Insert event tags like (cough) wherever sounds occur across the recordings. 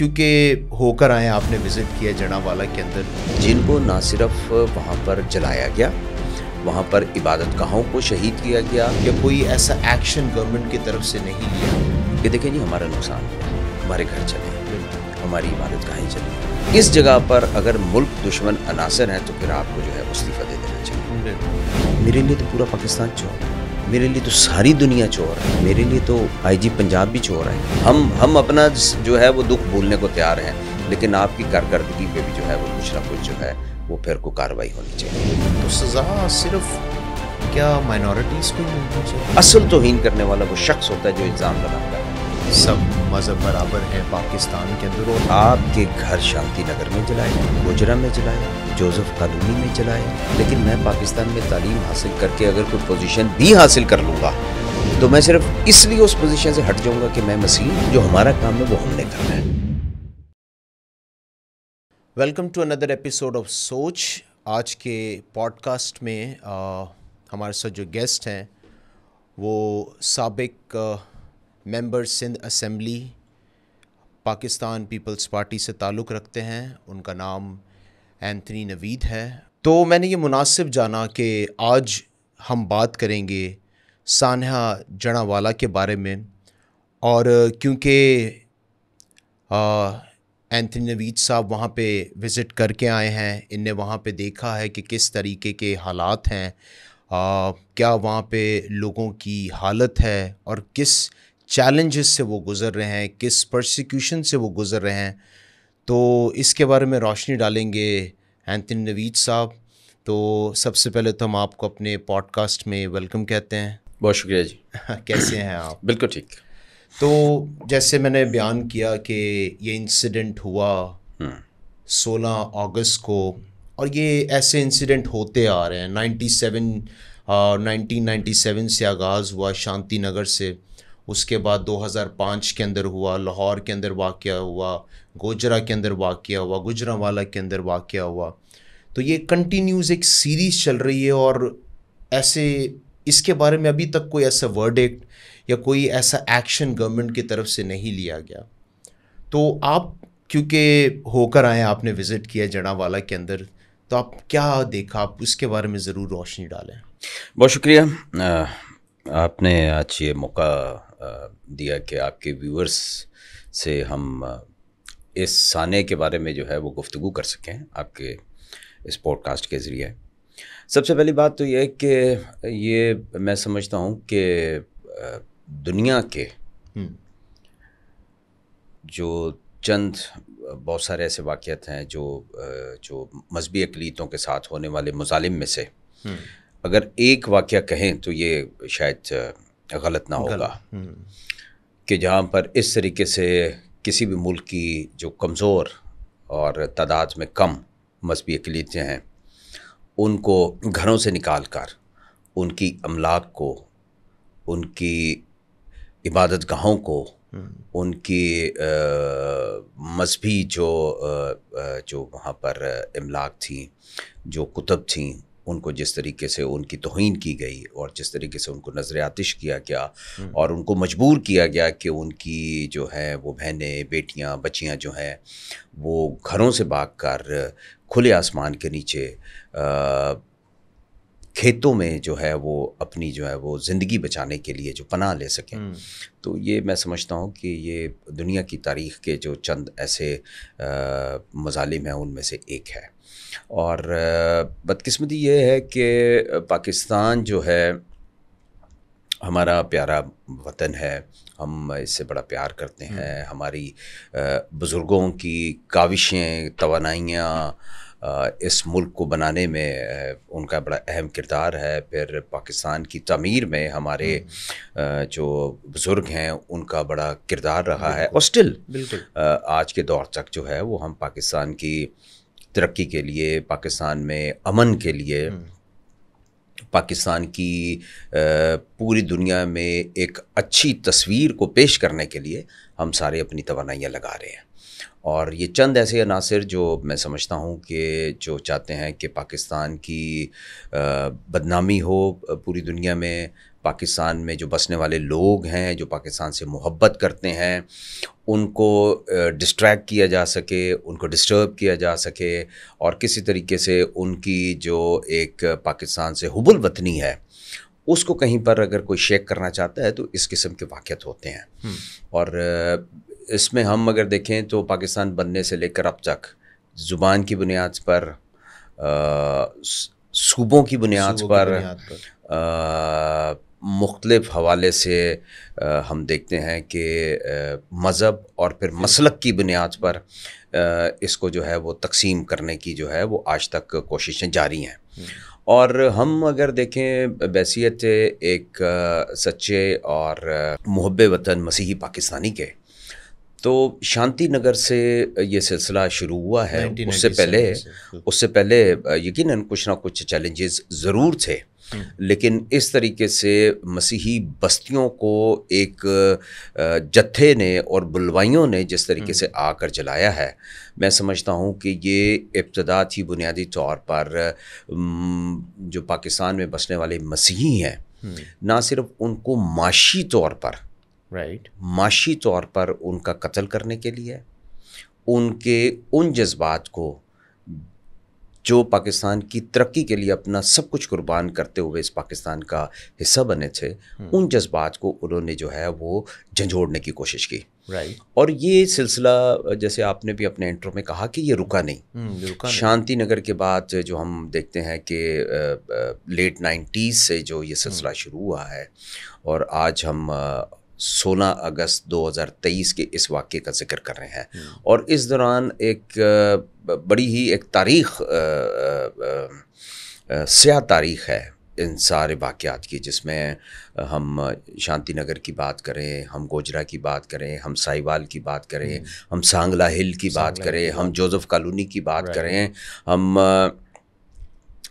क्योंकि होकर आए आपने विज़िट किया जड़ावाला के अंदर जिनको ना सिर्फ वहाँ पर जलाया गया वहाँ पर इबादत गाहों को शहीद किया गया या कोई ऐसा एक्शन गवर्नमेंट की तरफ से नहीं लिया कि देखें जी हमारा नुकसान हमारे घर चले हमारी इबादत गाहें चले इस जगह पर अगर मुल्क दुश्मन अनासर हैं तो फिर आपको जो है इस्तीफ़ा दे देना चाहिए मेरे लिए तो पूरा पाकिस्तान चौक मेरे लिए तो सारी दुनिया चोर है मेरे लिए तो आईजी पंजाब भी चोर है हम हम अपना जो है वो दुख भूलने को तैयार हैं लेकिन आपकी कारकर्दगी पे भी जो है वो कुछ ना कुछ जो है वो फिर को कार्रवाई होनी चाहिए तो सजा सिर्फ क्या माइनॉरिटीज़ को असल तोहन करने वाला वो शख्स होता है जो इल्ज़ाम लगाता है सब मजहब बराबर है पाकिस्तान के अंदर और आपके घर शांति नगर में जलाए गुजरा में जलाए जोसेफ कॉलोनी में जलाए लेकिन मैं पाकिस्तान में तालीम हासिल करके अगर कोई पोजीशन भी हासिल कर लूँगा तो मैं सिर्फ इसलिए उस पोजीशन से हट जाऊँगा कि मैं मसीह जो हमारा काम है वो हमने करना है welcome to another episode of Soch आज के पॉडकास्ट में आ, हमारे साथ जो गेस्ट हैं वो सबक member Sindh assembly Pakistan peoples party से ताल्लुक़ रखते हैं उनका नाम एंथनी नवीद है तो मैंने ये मुनासिब जाना कि आज हम बात करेंगे सानहा जड़ावाला के बारे में और क्योंकि एंथनी नवीद साहब वहाँ पे विज़िट करके आए हैं इनने वहाँ पे देखा है कि किस तरीके के हालात हैं आ, क्या वहाँ पे लोगों की हालत है और किस चैलेंजेस से वो गुज़र रहे हैं किस प्रोसिक्यूशन से वो गुज़र रहे हैं तो इसके बारे में रोशनी डालेंगे एंथनी नवीद साहब तो सबसे पहले तो हम आपको अपने पॉडकास्ट में वेलकम कहते हैं बहुत शुक्रिया जी (laughs) कैसे हैं आप बिल्कुल ठीक तो जैसे मैंने बयान किया कि ये इंसिडेंट हुआ हम्म। सोलह अगस्त को और ये ऐसे इंसिडेंट होते आ रहे हैं ninety seven nineteen ninety seven से आगाज़ हुआ शांति नगर से उसके बाद 2005 के अंदर हुआ लाहौर के अंदर वाक़ हुआ गोजरा के अंदर वाक़ हुआ गुजरावाला के अंदर वाक़ हुआ तो ये कंटिन्यूज़ एक सीरीज़ चल रही है और ऐसे इसके बारे में अभी तक कोई ऐसा वर्डिक्ट या कोई ऐसा एक्शन गवर्नमेंट की तरफ से नहीं लिया गया तो आप क्योंकि होकर आए आपने विज़िट किया जड़ावाला के अंदर तो आप क्या देखा आप उसके बारे में ज़रूर रोशनी डालें बहुत शुक्रिया आपने आज ये मौका दिया कि आपके व्यूअर्स से हम इस साने के बारे में जो है वो गुफ्तु कर सकें आपके इस पॉडकास्ट के ज़रिए सबसे पहली बात तो यह कि ये मैं समझता हूँ कि दुनिया के हम्म। जो चंद बहुत सारे ऐसे वाक़ हैं जो जो मजहबी अकलीतों के साथ होने वाले मुजालिम में से हम्म। अगर एक वाक़ कहें तो ये शायद गलत ना होगा हम्म। कि जहाँ पर इस तरीके से किसी भी मुल्क की जो कमज़ोर और तादाद में कम मजहबी अकलीतें हैं उनको घरों से निकाल कर उनकी अमलाक को उनकी इबादत गाहों को हम्म। उनकी मजहबी जो आ, जो वहाँ पर इमलाक थी जो कुतब थी उनको जिस तरीके से उनकी तोहन की गई और जिस तरीके से उनको नज़र आतिश किया गया हम्म। और उनको मजबूर किया गया कि उनकी जो है वो बहनें बेटियाँ बच्चियाँ जो हैं वो घरों से भाग कर खुले आसमान के नीचे आ, खेतों में जो है वो अपनी जो है वो ज़िंदगी बचाने के लिए जो पनाह ले सकें हम्म। तो ये मैं समझता हूँ कि ये दुनिया की तारीख के जो चंद ऐसे मजालिम हैं उनमें से एक है और बदकिस्मती ये है कि पाकिस्तान जो है हमारा प्यारा वतन है हम इससे बड़ा प्यार करते हम्म। हैं हमारी बुज़ुर्गों की काविशें तोानाइयाँ इस मुल्क को बनाने में उनका बड़ा अहम किरदार है फिर पाकिस्तान की तमीर में हमारे हम्म। जो बुज़ुर्ग हैं उनका बड़ा किरदार रहा है और स्टिल बिल्कुल आज के दौर तक जो है वो हम पाकिस्तान की तरक्की के लिए पाकिस्तान में अमन के लिए हम्म। पाकिस्तान की पूरी दुनिया में एक अच्छी तस्वीर को पेश करने के लिए हम सारे अपनी तोानाइयाँ लगा रहे हैं और ये चंद ऐसे अनासर जो मैं समझता हूँ कि जो चाहते हैं कि पाकिस्तान की बदनामी हो पूरी दुनिया में पाकिस्तान में जो बसने वाले लोग हैं जो पाकिस्तान से मोहब्बत करते हैं उनको डिस्ट्रैक्ट किया जा सके उनको डिस्टर्ब किया जा सके और किसी तरीके से उनकी जो एक पाकिस्तान से हुबुल वतनी है उसको कहीं पर अगर कोई शेक करना चाहता है तो इस किस्म के वाक़ होते हैं और इसमें हम अगर देखें तो पाकिस्तान बनने से लेकर अब तक ज़ुबान की बुनियाद पर सूबों की बुनियाद पर, पर। आ, मुख्तलिफ हवाले से हम देखते हैं कि मज़हब और फिर मसलक की बुनियाद पर इसको जो है वो तकसीम करने की जो है वो आज तक कोशिशें जारी हैं और हम अगर देखें बैसीत एक सच्चे और महब वतन मसीही पाकिस्तानी के तो शांति नगर से ये सिलसिला शुरू हुआ है उससे पहले उससे पहले यकीनन कुछ ना कुछ चैलेंजेस ज़रूर थे हम्म। लेकिन इस तरीके से मसीही बस्तियों को एक जत्थे ने और बुलवाइयों ने जिस तरीके से हम्म। आकर जलाया है मैं समझता हूँ कि ये इब्तदा थी बुनियादी तौर पर जो पाकिस्तान में बसने वाले मसीही हैं हम्म। ना सिर्फ उनको माशी तौर पर राइट right. माशी तौर पर उनका कत्ल करने के लिए उनके उन जज्बात को जो पाकिस्तान की तरक्की के लिए अपना सब कुछ कुर्बान करते हुए इस पाकिस्तान का हिस्सा बने थे हम्म। उन जज्बात को उन्होंने जो है वो झंझोड़ने की कोशिश की राइट और ये सिलसिला जैसे आपने भी अपने इंटरव्यू में कहा कि ये रुका नहीं हम्म, रुका शांति नगर के बाद जो हम देखते हैं कि लेट नाइन्टीज़ से जो ये हम्म। सिलसिला शुरू हुआ है और आज हम सोलह अगस्त 2023 के इस वाक्य का जिक्र कर रहे हैं और इस दौरान एक बड़ी ही एक तारीख स्याह तारीख है इन सारे वाक़ात की जिसमें हम शांति नगर की बात करें हम गोजरा की बात करें हम साहिवाल की बात करें हम्म। हम सांगला हिल की बात करें हम जोसेफ कॉलोनी की बात करें हम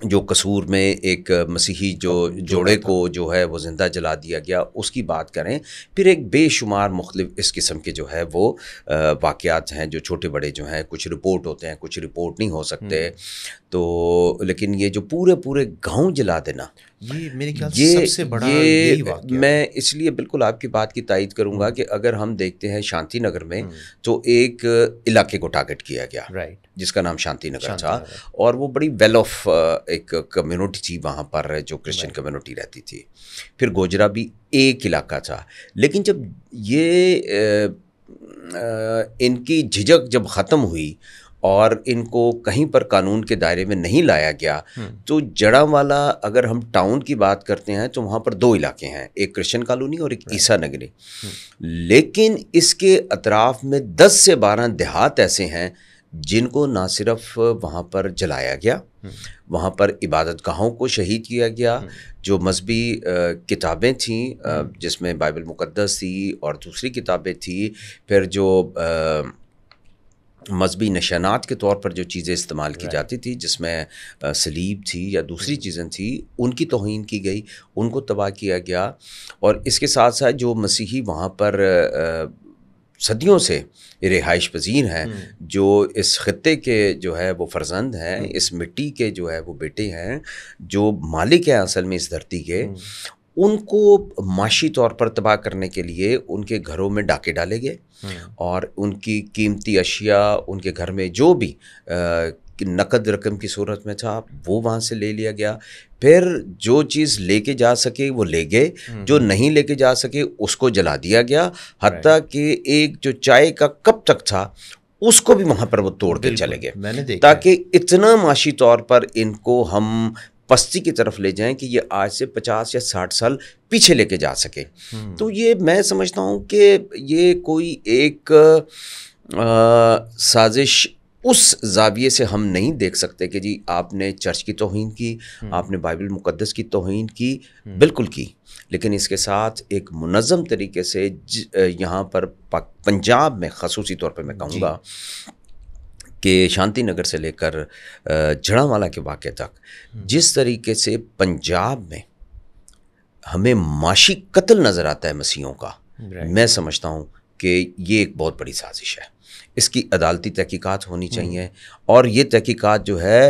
जो कसूर में एक मसीही जो हाँ, जोड़े को जो है वो ज़िंदा जला दिया गया उसकी बात करें फिर एक बेशुमार मुख्तु इस किस्म के जो है वो वाक़ हैं जो छोटे बड़े जो हैं कुछ रिपोर्ट होते हैं कुछ रिपोर्ट नहीं हो सकते हम्म। तो लेकिन ये जो पूरे पूरे गांव जला देना ये मेरे ख्याल ये, सबसे बड़ा ये मैं इसलिए बिल्कुल आपकी बात की तायद करूँगा हम्म। कि अगर हम देखते हैं शांति नगर में हम्म। तो एक इलाके को टारगेट किया गया राइट जिसका नाम शांति नगर था और वो बड़ी वेल ऑफ एक कम्युनिटी थी वहाँ पर जो क्रिश्चियन कम्युनिटी रहती थी फिर गोजरा भी एक इलाका था लेकिन जब ये इनकी झिझक जब ख़त्म हुई और इनको कहीं पर कानून के दायरे में नहीं लाया गया हम्म। तो जड़ा वाला अगर हम टाउन की बात करते हैं तो वहाँ पर दो इलाके हैं एक क्रिश्चियन कॉलोनी और एक ईसा नगरी हम्म। लेकिन इसके अतराफ में 10 से 12 देहात ऐसे हैं जिनको ना सिर्फ वहाँ पर जलाया गया हम्म। वहाँ पर इबादत गाहों को शहीद किया गया हम्म। जो मजहबी किताबें थीं जिसमें बाइबल मुकद्दस थी और दूसरी किताबें थी फिर जो मजहबी नशानात के तौर पर जो चीज़ें इस्तेमाल की जाती थी जिसमें सलीब थी या दूसरी हम्म। चीज़ें थी उनकी तोहन की गई उनको तबाह किया गया और इसके साथ साथ जो मसीही वहाँ पर सदियों से रिहाइश पजीर हैं हम्म। जो इस ख़त्े के जो है वो फर्जंद हैं हम्म। इस मिट्टी के जो है वो बेटे हैं जो मालिक हैं असल में इस धरती के हम्म। उनको माशी तौर पर तबाह करने के लिए उनके घरों में डाके डाले गए और उनकी कीमती अशिया उनके घर में जो भी आ, नकद रकम की सूरत में था वो वहाँ से ले लिया गया फिर जो चीज़ लेके जा सके वो ले गए हम्म, जो हम्म। नहीं लेके जा सके उसको जला दिया गया हती कि एक जो चाय का कप तक था उसको भी वहाँ पर वो तोड़ के चले गए ताकि इतना माशी तौर पर इनको हम पस्ती की तरफ ले जाएं कि ये आज से 50 या 60 साल पीछे लेके जा सके हम्म। तो ये मैं समझता हूँ कि ये कोई एक आ, साजिश उस जाविये से हम नहीं देख सकते कि जी आपने चर्च की तोहन की हम्म। आपने बाइबल मुकदस की तोहन की हम्म। बिल्कुल की लेकिन इसके साथ एक मनज़म तरीके से यहाँ पर पंजाब में खसूसी तौर पर मैं कहूँगा कि शांति नगर से लेकर जड़ावाला के वाक़े तक हम्म। जिस तरीके से पंजाब में हमें माशी कत्ल नज़र आता है मसीहों का मैं समझता हूँ कि ये एक बहुत बड़ी साजिश है इसकी अदालती तहकीकात होनी हम्म। चाहिए और ये तहकीकात जो है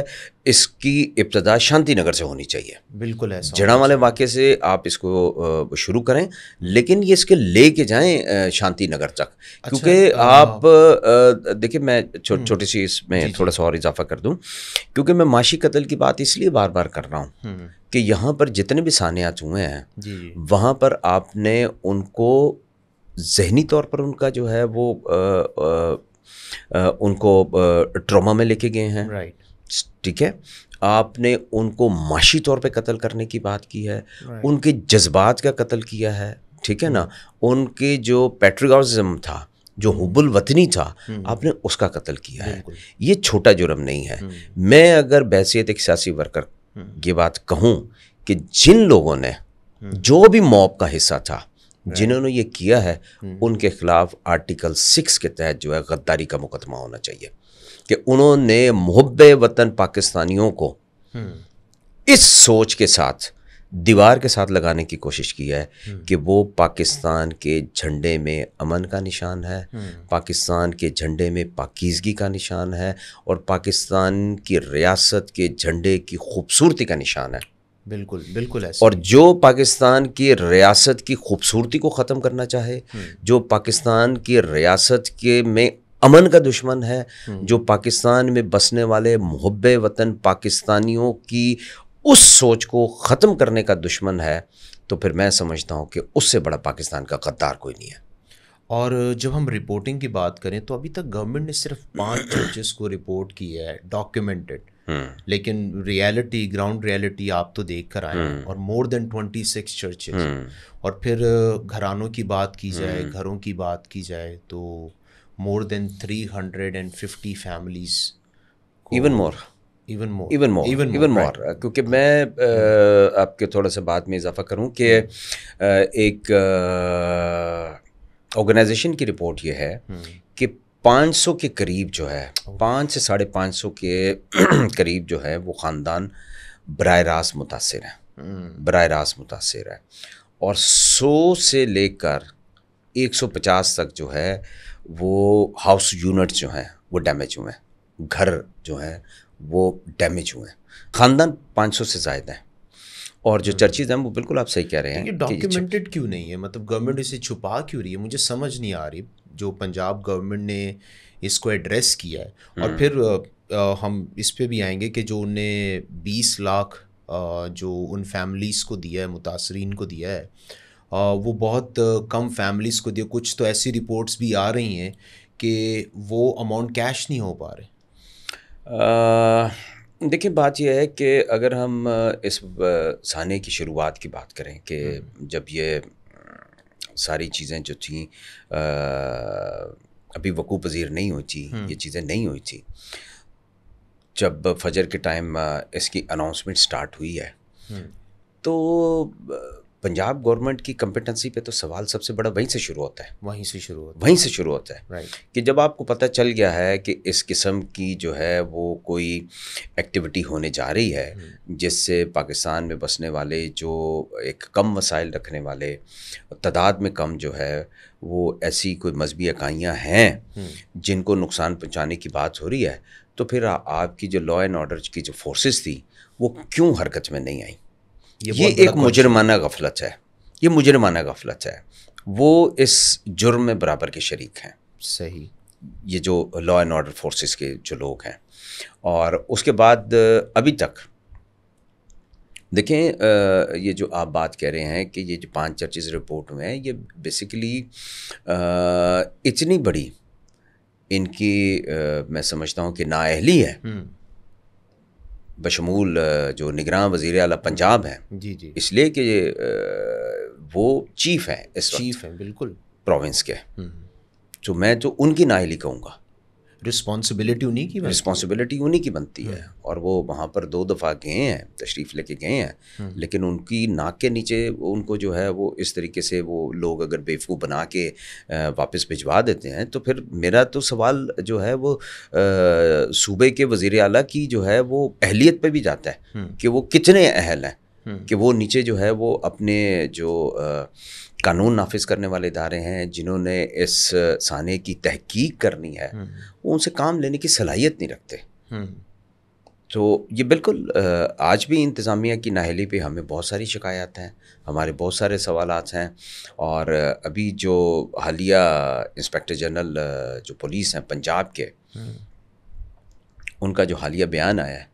इसकी इब्तदा शांति नगर से होनी चाहिए बिल्कुल ऐसा जड़ा वाले वाक़े से आप इसको शुरू करें लेकिन ये इसके ले के जाएँ शांति नगर तक अच्छा, क्योंकि आप देखिए मैं छो, हम्म। छोटी सी इसमें थोड़ा सा और इजाफा कर दूँ क्योंकि मैं माशी कत्ल की बात इसलिए बार बार कर रहा हूँ हम्म। कि यहाँ पर जितने भी सानियात हुए हैं वहाँ पर आपने उनको जहनी तौर पर उनका जो है वो उनको ट्रॉमा में लेके गए हैं राइट ठीक है आपने उनको माशी तौर पे कत्ल करने की बात की है उनके जज्बात का कत्ल किया है ठीक है ना उनके जो पेट्रिकॉजम था जो हुबुल वतनी था हम्म। आपने उसका कत्ल किया है ये छोटा जुर्म नहीं है हम्म। मैं अगर बैसीत एक सियासी वर्कर ये हम्म। बात कहूँ कि जिन लोगों ने जो भी मॉब का हिस्सा था जिन्होंने ये किया है हम्म। उनके खिलाफ आर्टिकल सिक्स के तहत जो है गद्दारी का मुकदमा होना चाहिए कि उन्होंने मुहब वतन पाकिस्तानियों को हम्म। इस सोच के साथ दीवार के साथ लगाने की कोशिश की है हम्म। कि वो पाकिस्तान के झंडे में अमन का निशान है पाकिस्तान के झंडे में पाकिजगी का निशान है और पाकिस्तान की रियासत के झंडे की खूबसूरती का निशान है बिल्कुल बिल्कुल ऐसा और जो पाकिस्तान की रियासत की खूबसूरती को ख़त्म करना चाहे हम्म। जो पाकिस्तान की रियासत के में अमन का दुश्मन है हम्म। जो पाकिस्तान में बसने वाले महब वतन पाकिस्तानियों की उस सोच को ख़त्म करने का दुश्मन है तो फिर मैं समझता हूँ कि उससे बड़ा पाकिस्तान का गद्दार कोई नहीं है और जब हम रिपोर्टिंग की बात करें तो अभी तक गवर्नमेंट ने सिर्फ पाँच जजेस को रिपोर्ट की है डॉक्यूमेंटेड हम्म। लेकिन रियलिटी ग्राउंड रियलिटी आप तो देख कर आए हम्म। और more than twenty six churches और फिर घरानों की बात की जाए हम्म। घरों की बात की जाए तो more than three hundred and fifty families even more even more even more even even more क्योंकि मैं आपके थोड़ा सा बात में इजाफा करूं कि एक ऑर्गेनाइजेशन की रिपोर्ट ये है कि पाँच सौ के करीब जो है पाँच से साढ़े पाँच सौ के (clears throat) करीब जो है वो ख़ानदान बर रास्त मुतासर है हम्म। बर रास्त मुतासर है और सौ से लेकर एक सौ पचास तक जो है वो हाउस यूनिट जो हैं वो डैमेज हुए हैं घर जो हैं वो डैमेज हुए हैं ख़ानदान पाँच सौ से ज़्यादा हैं और जो चर्चेज हैं वो बिल्कुल आप सही कह रहे हैं डॉक्यूमेंटेड क्यों नहीं है मतलब गवर्नमेंट इसे छुपा क्यों रही है मुझे समझ नहीं आ रही जो पंजाब गवर्नमेंट ने इसको एड्रेस किया है और हम्म। फिर आ, हम इस पर भी आएंगे कि जो उनने बीस लाख जो उन फैमिलीज़ को दिया है मुतासरीन को दिया है आ, वो बहुत कम फैमिलीज़ को दिया कुछ तो ऐसी रिपोर्ट्स भी आ रही हैं कि वो अमाउंट कैश नहीं हो पा रहे आ... देखिए बात यह है कि अगर हम इस साने की शुरुआत की बात करें कि हम्म। जब ये सारी चीज़ें जो थी आ, अभी वकू पजीर नहीं हुई थी ये हम्म। चीज़ें नहीं हुई थी जब फजर के टाइम इसकी अनाउंसमेंट स्टार्ट हुई है हम्म। तो पंजाब गवर्नमेंट की कंपिटेंसी पे तो सवाल सबसे बड़ा वहीं से शुरू होता है वहीं से शुरू होता है वहीं से शुरू होता है राइट कि जब आपको पता चल गया है कि इस किस्म की जो है वो कोई एक्टिविटी होने जा रही है hmm. जिससे पाकिस्तान में बसने वाले जो एक कम वसाइल रखने वाले तादाद में कम जो है वो ऐसी कोई मजहबी इकाइयाँ हैं hmm. जिनको नुकसान पहुँचाने की बात हो रही है तो फिर आपकी जो लॉ एंड ऑर्डर की जो फोर्सेस थी वो क्यों हरकत में नहीं आई ये, ये एक मुजरमाना गफलत है ये मुजरमाना गफलत है वो इस जुर्म में बराबर के शरीक हैं सही ये जो लॉ एंड ऑर्डर फोर्सेस के जो लोग हैं और उसके बाद अभी तक देखें ये जो आप बात कह रहे हैं कि ये जो पांच चर्चेज रिपोर्ट में ये बेसिकली इतनी बड़ी इनकी मैं समझता हूँ कि नााहली है हम्म। बशमूल जो निगरान वजीर अला पंजाब हैं जी जी इसलिए कि वो चीफ हैं इस चीफ हैं बिल्कुल प्रोविंस के हम्म। तो मैं तो उनकी नाहली कहूँगा रिस्पॉन्सिबिलिटी उन्हीं की रिस्पॉन्सिबिलिटी उन्हीं की बनती है हम्म। और वो वहाँ पर दो दफ़ा गए हैं तशरीफ़ लेके गए हैं हम्म। लेकिन उनकी नाक के नीचे उनको जो है वो इस तरीके से वो लोग अगर बेवकूफ़ बना के वापस भिजवा देते हैं तो फिर मेरा तो सवाल जो है वो सूबे के वज़ी अला की जो है वो अहलियत पर भी जाता है हम्म। कि वो कितने अहल हैं कि वो नीचे जो है वो अपने जो कानून नाफिज करने वाले इदारे हैं जिन्होंने इस साने की तहकीक करनी है हम्म। वो उनसे काम लेने की सलाहियत नहीं रखते हम्म। तो ये बिल्कुल आज भी इंतज़ामिया की नाहली पे हमें बहुत सारी शिकायत हैं हमारे बहुत सारे सवाल हैं और अभी जो हालिया इंस्पेक्टर जनरल जो पुलिस हैं पंजाब के हम्म। उनका जो हालिया बयान आया है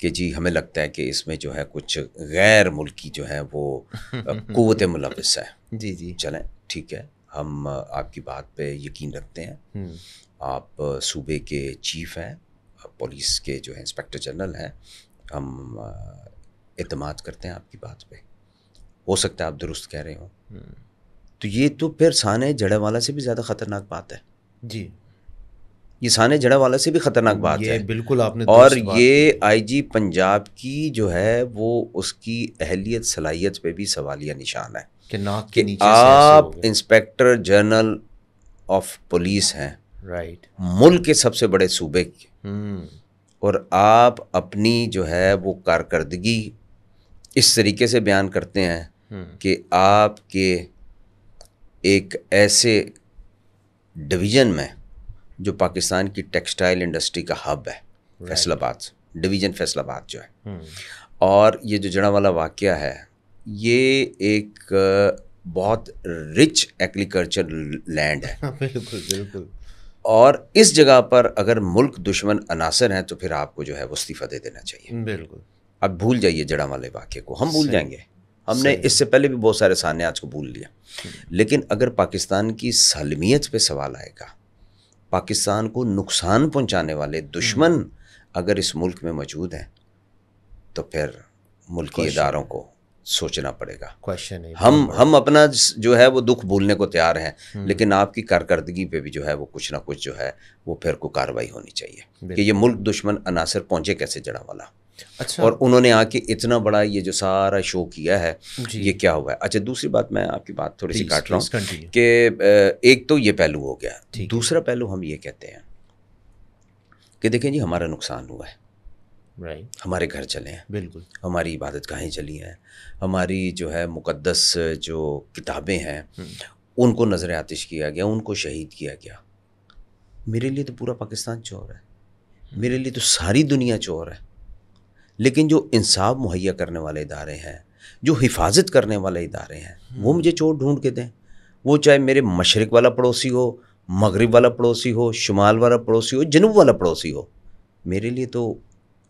कि जी हमें लगता है कि इसमें जो है कुछ गैर मुल्की जो है वो (laughs) कुत मुलवस है जी जी चलें ठीक है हम आपकी बात पे यकीन रखते हैं हम्म। आप सूबे के चीफ हैं पुलिस के जो है इंस्पेक्टर जनरल हैं हम अतमाद करते हैं आपकी बात पे हो सकता है आप दुरुस्त कह रहे हो हम्म। तो ये तो फिर सान जड़े वाला से भी ज़्यादा ख़तरनाक बात है जी ये साने जड़ा वाला से भी खतरनाक बात ये है बिल्कुल आपने और ये आईजी पंजाब की जो है वो उसकी अहलियत सलाहियत पे भी सवालिया निशान है कि नाक के नीचे आप इंस्पेक्टर जनरल ऑफ पुलिस हैं राइट मुल्क के सबसे बड़े सूबे के हम्म। और आप अपनी जो है वो कारकर्दगी इस तरीके से बयान करते हैं हम्म। कि आपके एक ऐसे डिवीज़न में जो पाकिस्तान की टेक्सटाइल इंडस्ट्री का हब है फैसलाबाद डिवीज़न फैसलाबाद जो है हम्म। और ये जो जड़ा वाला वाक़ है ये एक बहुत रिच एग्रीकल्चर लैंड है (laughs) हाँ, बिल्कुल बिल्कुल और इस जगह पर अगर मुल्क दुश्मन अनासर हैं तो फिर आपको जो है वो इस्तीफ़ा दे देना चाहिए हम्म, बिल्कुल अब भूल जाइए जड़ा वाले वाक्य को हम भूल जाएंगे हमने इससे पहले भी बहुत सारे सान्याज आज को भूल लिया हम्म। लेकिन अगर पाकिस्तान की सालमियत पे सवाल आएगा पाकिस्तान को नुकसान पहुंचाने वाले हम्म। दुश्मन अगर इस मुल्क में मौजूद हैं तो फिर मुल्की इदारों को सोचना पड़ेगा क्वेश्चन हम हम अपना जो है वो दुख भूलने को तैयार हैं हम्म। लेकिन आपकी कारकर्दगी पे भी जो है वो कुछ ना कुछ जो है वो फिर को कार्रवाई होनी चाहिए कि ये मुल्क दुश्मन अनासर पहुंचे कैसे जड़ा वाला अच्छा और उन्होंने आके इतना बड़ा ये जो सारा शो किया है ये क्या हुआ है अच्छा दूसरी बात मैं आपकी बात थोड़ी सी काट रहा हूँ कि एक तो ये पहलू हो गया दूसरा पहलू हम ये कहते हैं कि देखें जी हमारा नुकसान हुआ है राइट right. हमारे घर चले हैं बिल्कुल हमारी इबादत गाहें चली हैं हमारी जो है मुकद्दस जो किताबें हैं हम्म। उनको नज़र आतिश किया गया उनको शहीद किया गया मेरे लिए तो पूरा पाकिस्तान चोर है हम्म। मेरे लिए तो सारी दुनिया चोर है लेकिन जो इंसाफ मुहैया करने वाले इदारे हैं जो हिफाजत करने वाले इदारे हैं हम्म। वो मुझे चोर ढूंढ के दें वो चाहे मेरे मशरक़ वाला पड़ोसी हो मगरब वाला पड़ोसी हो शुमाल वाला पड़ोसी हो जनूब वाला पड़ोसी हो मेरे लिए तो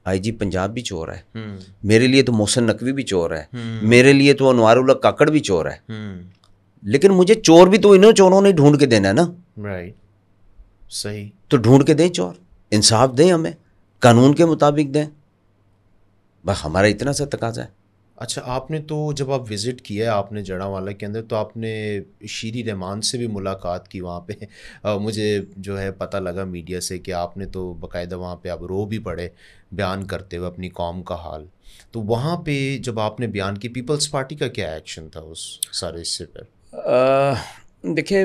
आईजी पंजाब भी चोर है हम्म। मेरे लिए तो मोहसन नकवी भी चोर है हम्म। मेरे लिए तो अनवारुल्ला काकड़ भी चोर है लेकिन मुझे चोर भी तो इन्हों चोरों ने ढूंढ के देना है ना राइट सही तो ढूंढ के दें चोर इंसाफ दें हमें कानून के मुताबिक दें बस हमारा इतना सा तकाजा है अच्छा आपने तो जब आप विज़िट किया है आपने जड़ावाला के अंदर तो आपने शीरी रहमान से भी मुलाकात की वहाँ पे आ, (laughs) मुझे जो है पता लगा मीडिया से कि आपने तो बकायदा वहाँ पे आप रो भी पड़े बयान करते हुए अपनी कौम का हाल तो वहाँ पे जब आपने बयान की पीपल्स पार्टी का क्या एक्शन था उस सारे हिस्से पर देखिए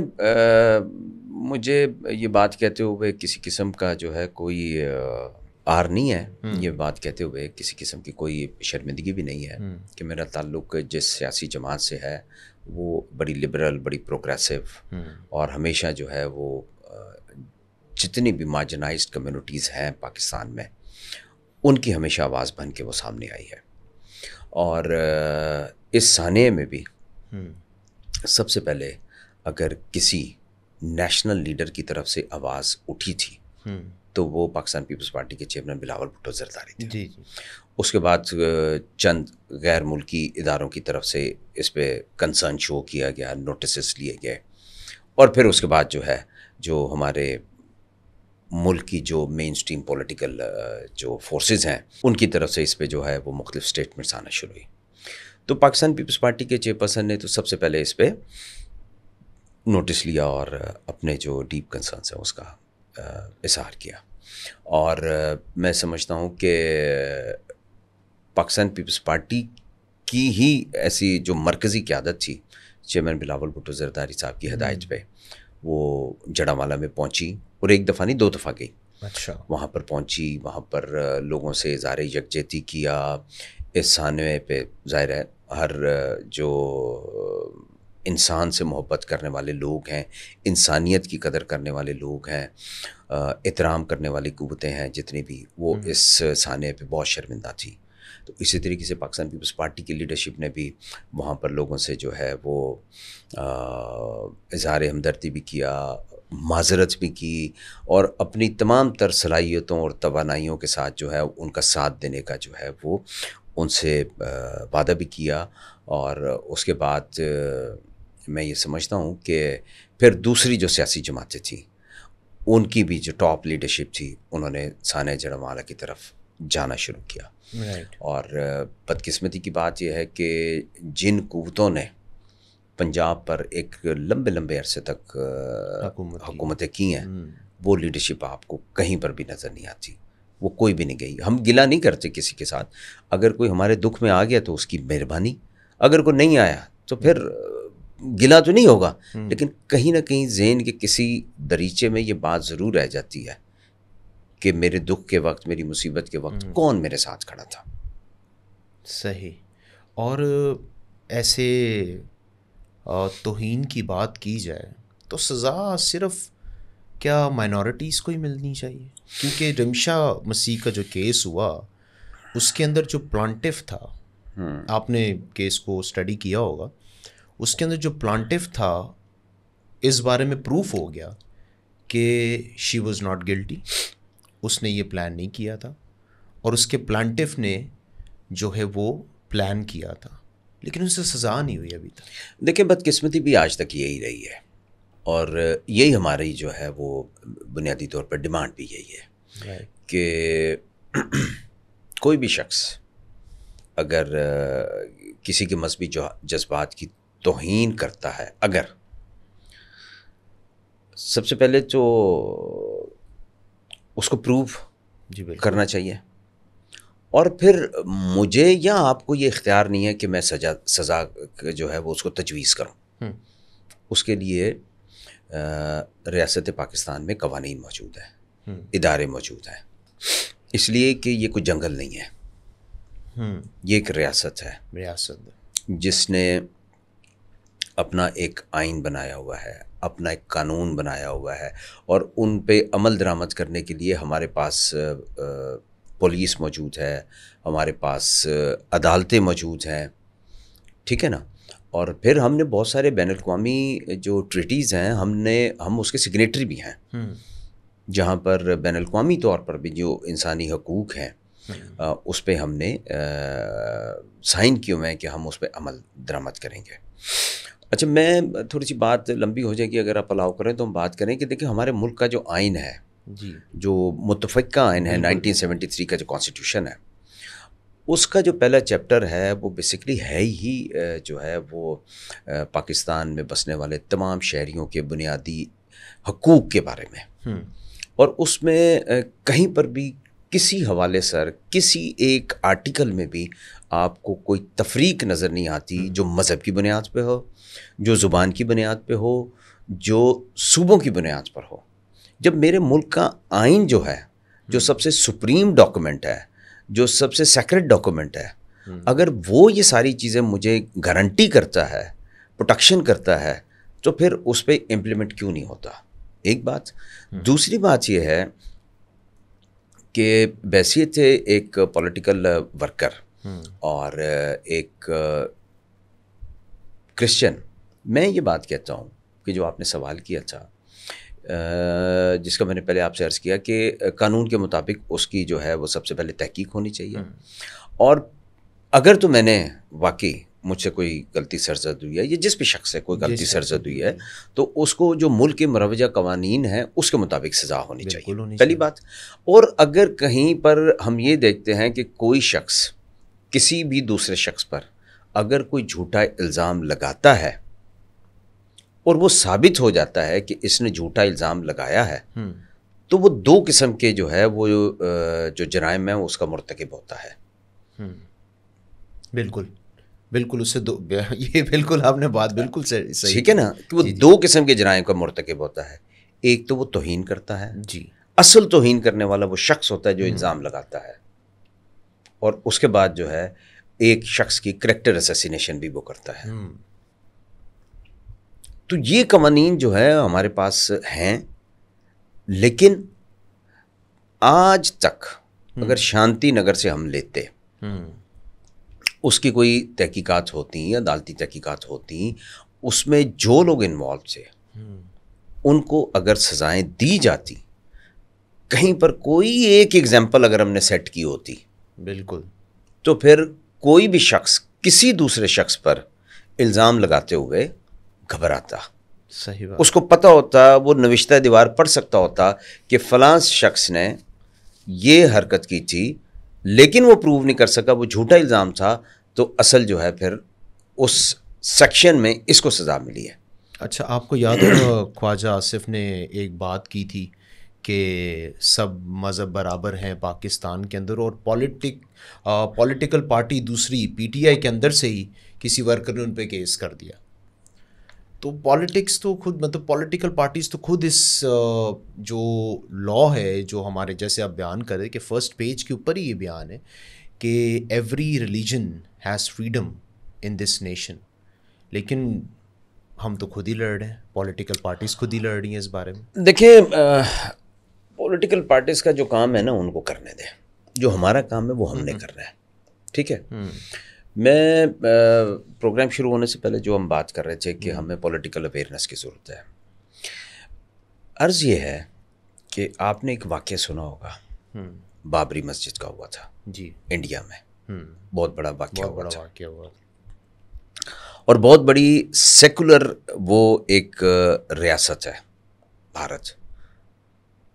मुझे ये बात कहते हुए किसी किस्म का जो है कोई आ, आर नहीं है हम्म। ये बात कहते हुए किसी किस्म की कोई शर्मिंदगी भी नहीं है हम्म। कि मेरा ताल्लुक जिस सियासी जमात से है वो बड़ी लिबरल बड़ी प्रोग्रेसिव हम्म। और हमेशा जो है वो जितनी भी मार्जनाइज कम्युनिटीज़ हैं पाकिस्तान में उनकी हमेशा आवाज़ बन के वो सामने आई है और इस सान में भी सबसे पहले अगर किसी नेशनल लीडर की तरफ से आवाज़ उठी थी तो वो पाकिस्तान पीपल्स पार्टी के चेयरमैन बिलावल भुट्टो जरदारी थे जी जी उसके बाद चंद गैर मुल्की इदारों की तरफ से इस पर कंसर्न शो किया गया नोटिस लिए गए और फिर उसके बाद जो है जो हमारे मुल्क की जो मेन स्ट्रीम पोलिटिकल जो फोर्स हैं उनकी तरफ से इस पर जो है वो मुख्तफ स्टेटमेंट्स आना शुरू हुई तो पाकिस्तान पीपल्स पार्टी के चेयरपर्सन ने तो सबसे पहले इस पर नोटिस लिया और अपने जो डीप कंसर्नस हैं उसका इजहार किया और मैं समझता हूँ कि पाकिस्तान पीपल्स पार्टी की ही ऐसी जो मरकज़ी क्यादत थी चेयरमैन बिलावल भुट्टो जरदारी साहब की हदायत हम्म। पे वो जड़ावाला में पहुँची और एक दफ़ा नहीं दो दफ़ा गई अच्छा वहाँ पर पहुँची वहाँ पर लोगों से इजहार यकजहती किया इस सानवे पे ज़ाहिर है हर जो इंसान से मोहब्बत करने वाले लोग हैं इंसानियत की कदर करने वाले लोग हैं एहतराम करने वाली कुबतें हैं जितनी भी वो हम्म। इस साने पे बहुत शर्मिंदा थी तो इसी तरीके से पाकिस्तान पीपल्स पार्टी की लीडरशिप ने भी वहाँ पर लोगों से जो है वो इजहार हमदर्दी भी किया माजरत भी की और अपनी तमाम तर सलाहियतों और तोानाइयों के साथ जो है उनका साथ देने का जो है वो उनसे वादा भी किया और उसके बाद मैं ये समझता हूँ कि फिर दूसरी जो सियासी जमातें थीं उनकी भी जो टॉप लीडरशिप थी उन्होंने सान जड़वाला की तरफ जाना शुरू किया right. और बदकिस्मती की बात यह है कि जिन कुतों ने पंजाब पर एक लंबे लंबे अरसे तक हुकूमतें की हैं हम्म। वो लीडरशिप आपको कहीं पर भी नज़र नहीं आती वो कोई भी नहीं गई हम गिला नहीं करते किसी के साथ अगर कोई हमारे दुख में आ गया तो उसकी मेहरबानी अगर कोई नहीं आया तो फिर गिला तो नहीं होगा हम्म। लेकिन कहीं ना कहीं जेन के किसी दरीचे में ये बात ज़रूर रह जाती है कि मेरे दुख के वक्त मेरी मुसीबत के वक्त हम्म। कौन मेरे साथ खड़ा था सही और ऐसे तोहन की बात की जाए तो सज़ा सिर्फ क्या माइनॉरिटीज़ को ही मिलनी चाहिए क्योंकि रमशा मसीह का जो केस हुआ उसके अंदर जो प्लान्टिव था हम्म। आपने केस को स्टडी किया होगा उसके अंदर जो प्लांटिव था इस बारे में प्रूफ हो गया कि शी वॉज़ नॉट गिल्टी उसने ये प्लान नहीं किया था और उसके प्लान्टिव ने जो है वो प्लान किया था लेकिन उसे सज़ा नहीं हुई अभी तक देखिए बदकिस्मती भी आज तक यही रही है और यही हमारी जो है वो बुनियादी तौर पर डिमांड भी यही है कि (clears throat) कोई भी शख्स अगर किसी के मजहबी जज्बात की तोहन करता है अगर सबसे पहले तो उसको प्रूव जी करना चाहिए और फिर मुझे या आपको ये इख्तियार नहीं है कि मैं सजा सज़ा जो है वो उसको तजवीज़ करूँ हम्म। उसके लिए रियासत पाकिस्तान में कवानीन मौजूद है हम्म। इदारे मौजूद हैं इसलिए कि ये कोई जंगल नहीं है हम्म। ये एक रियासत है रियासत जिसने अपना एक आइन बनाया हुआ है अपना एक कानून बनाया हुआ है और उन पे अमल दरामद करने के लिए हमारे पास पुलिस मौजूद है हमारे पास अदालतें मौजूद हैं ठीक है ना और फिर हमने बहुत सारे बैन अवी जो ट्रिटीज़ हैं हमने हम उसके सिग्नेटरी भी हैं हम्म। जहाँ पर बैन अवी तौर पर भी जो इंसानी हकूक़ हैं हम्म। उस पर हमने साइन किए हुए हैं कि हम उस पर अमल दरामद करेंगे अच्छा मैं थोड़ी सी बात लंबी हो जाएगी अगर आप अलाउ करें तो हम बात करें कि देखिए हमारे मुल्क का जो आइन है जी जो मुतफ़ा आइन है 1973 का जो कॉन्स्टिट्यूशन है उसका जो पहला चैप्टर है वो बेसिकली है ही जो है वो पाकिस्तान में बसने वाले तमाम शहरीों के बुनियादी हकूक़ के बारे में हम्म। और उसमें कहीं पर भी किसी हवाले सर किसी एक आर्टिकल में भी आपको कोई तफरीक नज़र नहीं आती हम्म। जो मज़हब की बुनियाद पे हो जो ज़ुबान की बुनियाद पे हो जो सूबों की बुनियाद पर हो जब मेरे मुल्क का आइन जो है जो हम्म। सबसे सुप्रीम डॉक्यूमेंट है जो सबसे सेक्रेट डॉक्यूमेंट है हम्म। अगर वो ये सारी चीज़ें मुझे गारंटी करता है प्रोटेक्शन करता है तो फिर उस पर इम्प्लीमेंट क्यों नहीं होता एक बात दूसरी बात यह है कि बैसीत एक पॉलिटिकल वर्कर हम्म। और एक क्रिश्चियन मैं ये बात कहता हूँ कि जो आपने सवाल किया था जिसका मैंने पहले आपसे अर्ज़ किया कि कानून के मुताबिक उसकी जो है वो सबसे पहले तहकीक होनी चाहिए हम्म। और अगर तो मैंने वाकई मुझसे कोई गलती सरजद हुई है या जिस भी शख्स से कोई गलती सरजद हुई है तो उसको जो मुल्क के मरवजा कवानीन है उसके मुताबिक सज़ा होनी चाहिए पहली बात और अगर कहीं पर हम ये देखते हैं कि कोई शख्स किसी भी दूसरे शख्स पर अगर कोई झूठा इल्ज़ाम लगाता है और वो साबित हो जाता है कि इसने झूठा इल्ज़ाम लगाया है हम्म। तो वो दो किस्म के जो है वो जो जरायम है उसका मरतकब होता है हम्म। बिल्कुल बिल्कुल उससे दो (laughs) ये बिल्कुल आपने बात बिल्कुल सही ठीक है ना कि तो वो जी, दो किस्म के जराइम का मरतकब होता है एक तो वो तोहन करता है जी असल तोहन करने वाला वो शख्स होता है जो हम्म। इल्ज़ाम लगाता है और उसके बाद जो है एक शख्स की करेक्टर असेसिनेशन भी वो करता है हम्म। तो ये कवानी जो है हमारे पास हैं लेकिन आज तक अगर हम्म। शांति नगर से हम लेते उसकी कोई तहक़ीकत होती या अदालती तहकीकत होती उसमें जो लोग इन्वॉल्व थे हम्म। उनको अगर सज़ाएं दी जाती कहीं पर कोई एक एग्जाम्पल अगर हमने सेट की होती बिल्कुल तो फिर कोई भी शख्स किसी दूसरे शख्स पर इल्ज़ाम लगाते हुए घबराता सही बात उसको पता होता वो नविश्ता दीवार पढ़ सकता होता कि फ़लां शख्स ने ये हरकत की थी लेकिन वो प्रूव नहीं कर सका वो झूठा इल्ज़ाम था तो असल जो है फिर उस सेक्शन में इसको सज़ा मिली है अच्छा आपको याद हो (clears throat) ख्वाजा आसिफ ने एक बात की थी कि सब मज़हब बराबर हैं पाकिस्तान के अंदर और पॉलिटिक पॉलिटिकल पार्टी दूसरी पीटीआई के अंदर से ही किसी वर्कर ने उन पर केस कर दिया तो पॉलिटिक्स तो खुद मतलब पॉलिटिकल पार्टीज़ तो खुद इस जो लॉ है जो हमारे जैसे आप बयान करें कि फ़र्स्ट पेज के ऊपर ही ये बयान है कि every religion has freedom in this nation लेकिन हम तो खुद ही लड़ रहे हैं पॉलिटिकल पार्टीज़ खुद ही लड़ रही हैं इस बारे में देखिए पॉलिटिकल पार्टीज़ का जो काम है ना उनको करने दें जो हमारा काम है वो हमने हम्म। करना है ठीक है हम्म। मैं प्रोग्राम शुरू होने से पहले जो हम बात कर रहे थे कि हम्म। हमें पॉलिटिकल अवेयरनेस की ज़रूरत है अर्ज़ ये है कि आपने एक वाक्य सुना होगा बाबरी मस्जिद का हुआ था जी इंडिया में हम्म, बहुत बड़ा वाक्य हुआ बड़ा वाक्य हुआ और बहुत बड़ी सेकुलर वो एक रियासत है भारत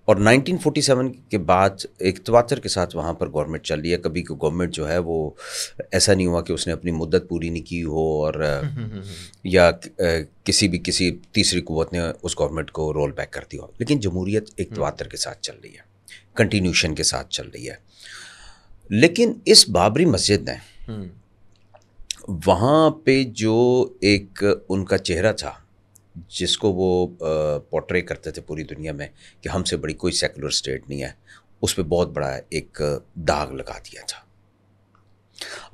और 1947 के बाद एक तवाचर के साथ वहाँ पर गवर्नमेंट चल रही है कभी को गवर्नमेंट जो है वो ऐसा नहीं हुआ कि उसने अपनी मुद्दत पूरी नहीं की हो और हम्म, हम्म, या किसी भी किसी तीसरी कुवत ने उस गवर्नमेंट को रोल बैक कर दिया हो लेकिन जमहूरियत एक तवाचर के साथ चल रही है कंटिन्यूशन के साथ चल रही है लेकिन इस बाबरी मस्जिद ने हम्म। वहाँ पे जो एक उनका चेहरा था जिसको वो पोट्रे करते थे पूरी दुनिया में कि हमसे बड़ी कोई सेकुलर स्टेट नहीं है उस पर बहुत बड़ा एक दाग लगा दिया था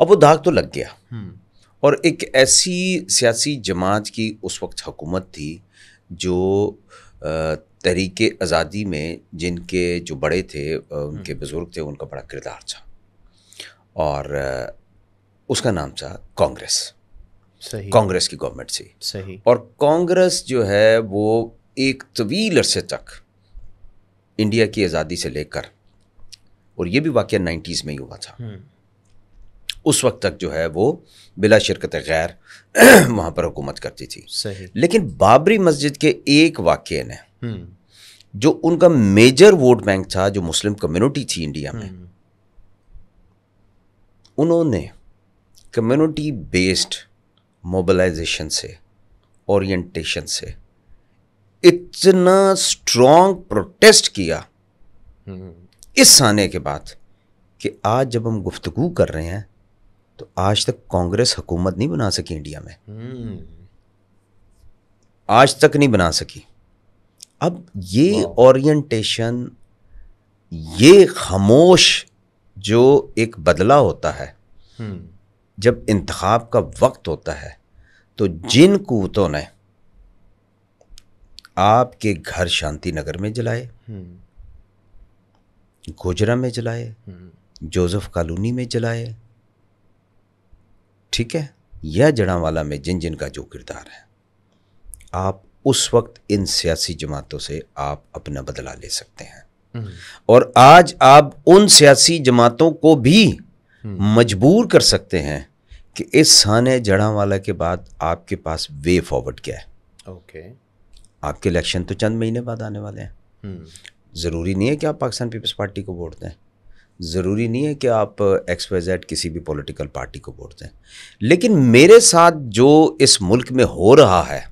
अब वो दाग तो लग गया हम्म। और एक ऐसी सियासी जमात की उस वक्त हुकूमत थी जो तहरीक आज़ादी में जिनके जो बड़े थे उनके हम्म। बुज़ुर्ग थे उनका बड़ा किरदार था और उसका नाम था कांग्रेस सही कांग्रेस की गवर्नमेंट थी सही और कांग्रेस जो है वो एक तवील अरसे तक इंडिया की आज़ादी से लेकर और ये भी वाक्य नाइन्टीज़ में ही हुआ था हम्म। उस वक्त तक जो है वो बिला शिरकत गैर (clears throat) वहाँ पर हुकूमत करती थी सही लेकिन बाबरी मस्जिद के एक वाक्य ने हम्म। जो उनका मेजर वोट बैंक था जो मुस्लिम कम्युनिटी थी इंडिया में हम्म। उन्होंने कम्युनिटी बेस्ड मोबलाइजेशन से ओरिएंटेशन से इतना स्ट्रॉन्ग प्रोटेस्ट किया हम्म। इस आने के बाद कि आज जब हम गुफ्तगु कर रहे हैं तो आज तक कांग्रेस हुकूमत नहीं बना सकी इंडिया में हम्म। आज तक नहीं बना सकी अब ये ओरिएंटेशन ये खामोश जो एक बदला होता है हम्म। जब इंतखब का वक्त होता है तो जिन कुतों ने आपके घर शांति नगर में जलाए हम्म। गोजरा में जलाए हम्म। जोसेफ कॉलोनी में जलाए ठीक है यह जड़ावाला में जिन जिन का जो किरदार है आप उस वक्त इन सियासी जमातों से आप अपना बदला ले सकते हैं और आज आप उन सियासी जमातों को भी मजबूर कर सकते हैं कि इस जड़ा वाला के बाद आपके पास वे फॉरवर्ड क्या है ओके आपके इलेक्शन तो चंद महीने बाद आने वाले हैं hmm. ज़रूरी नहीं है कि आप पाकिस्तान पीपल्स पार्टी को वोट दें ज़रूरी नहीं है कि आप एक्स वाई जेड किसी भी पॉलिटिकल पार्टी को वोट दें लेकिन मेरे साथ जो इस मुल्क में हो रहा है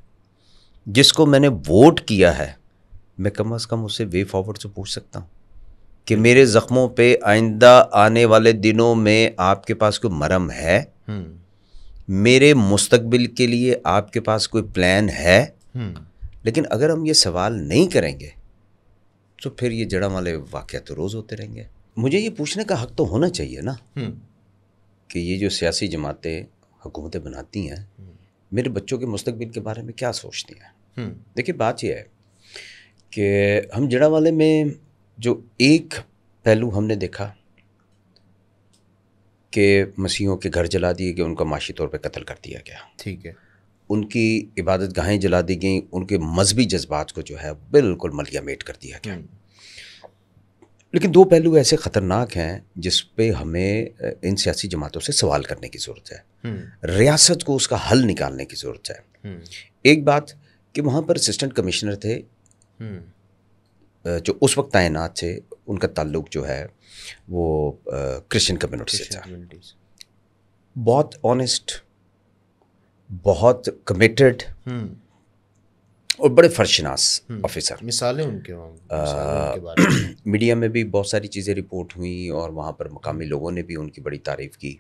जिसको मैंने वोट किया है मैं कम अज़ कम उससे वे फॉरवर्ड से पूछ सकता हूँ कि मेरे ज़ख्मों पे आइंदा आने वाले दिनों में आपके पास कोई मरम है हम्म। मेरे मुस्तकबिल के लिए आपके पास कोई प्लान है हम्म। लेकिन अगर हम ये सवाल नहीं करेंगे तो फिर ये जड़ा वाले वाक़ तो रोज़ होते रहेंगे मुझे ये पूछने का हक तो होना चाहिए ना हम्म। कि ये जो सियासी जमातें हुकूमतें बनाती हैं मेरे बच्चों के मुस्तबिल के बारे में क्या सोचती हैं देखिए बात यह है कि हम जड़ा वाले में जो एक पहलू हमने देखा कि मसीहों के घर जला दिए गए उनका माशी तौर पर कत्ल कर दिया गया ठीक है उनकी इबादत गाहें जला दी गई उनके मजहबी जज्बात को जो है बिल्कुल मलिया मेट कर दिया गया हम्म। लेकिन दो पहलू ऐसे ख़तरनाक हैं जिस पे हमें इन सियासी जमातों से सवाल करने की ज़रूरत है हम्म। रियासत को उसका हल निकालने की ज़रूरत है हम्म। एक बात कि वहाँ पर असिस्टेंट कमिश्नर थे जो उस वक्त तैनात थे उनका ताल्लुक जो है वो क्रिश्चियन कम्युनिटी से था बहुत ऑनेस्ट बहुत कमिटेड हम्म। और बड़े फर्शनास ऑफिसर हम्म। मिसालें उनके, मीडिया (clears throat) में भी बहुत सारी चीज़ें रिपोर्ट हुई और वहाँ पर मकामी लोगों ने भी उनकी बड़ी तारीफ़ की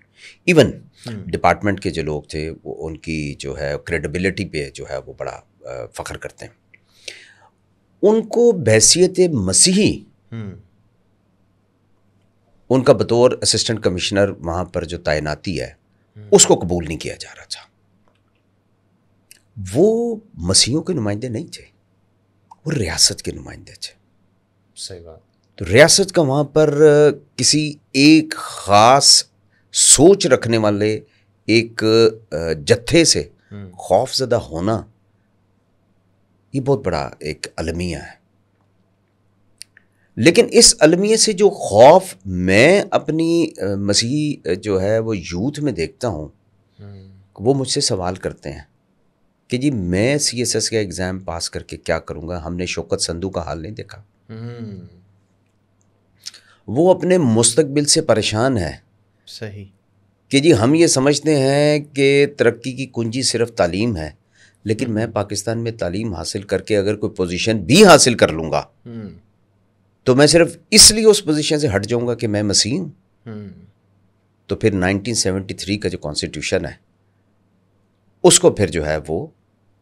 इवन डिपार्टमेंट हम्म। के जो लोग थे वो उनकी जो है क्रेडिबिलिटी पे जो है वो बड़ा फ़ख्र करते हैं उनको बहसीत मसीही हम्म। उनका बतौर असिस्टेंट कमिश्नर वहां पर जो तैनाती है हम्म। उसको कबूल नहीं किया जा रहा था वो मसीहों के नुमाइंदे नहीं थे वो रियासत के नुमाइंदे थे सही बात तो रियासत का वहां पर किसी एक ख़ास सोच रखने वाले एक जत्थे से हम्म। खौफजदा होना ये बहुत बड़ा एक अलमिया है लेकिन इस अलमिया से जो खौफ मैं अपनी मसीह जो है वो यूथ में देखता हूँ हम्म। वो मुझसे सवाल करते हैं कि जी मैं सी एस एस का एग्ज़ाम पास करके क्या करूँगा हमने शौकत संधू का हाल नहीं देखा हम्म। वो अपने मुस्तबिल से परेशान है सही कि जी हम ये समझते हैं कि तरक्की की कुंजी सिर्फ तालीम है लेकिन हम्म। मैं पाकिस्तान में तालीम हासिल करके अगर कोई पोजीशन भी हासिल कर लूँगा हम्म। तो मैं सिर्फ इसलिए उस पोजीशन से हट जाऊँगा कि मैं मसीह हूं हम्म। तो फिर 1973 का जो कॉन्स्टिट्यूशन है उसको फिर जो है वो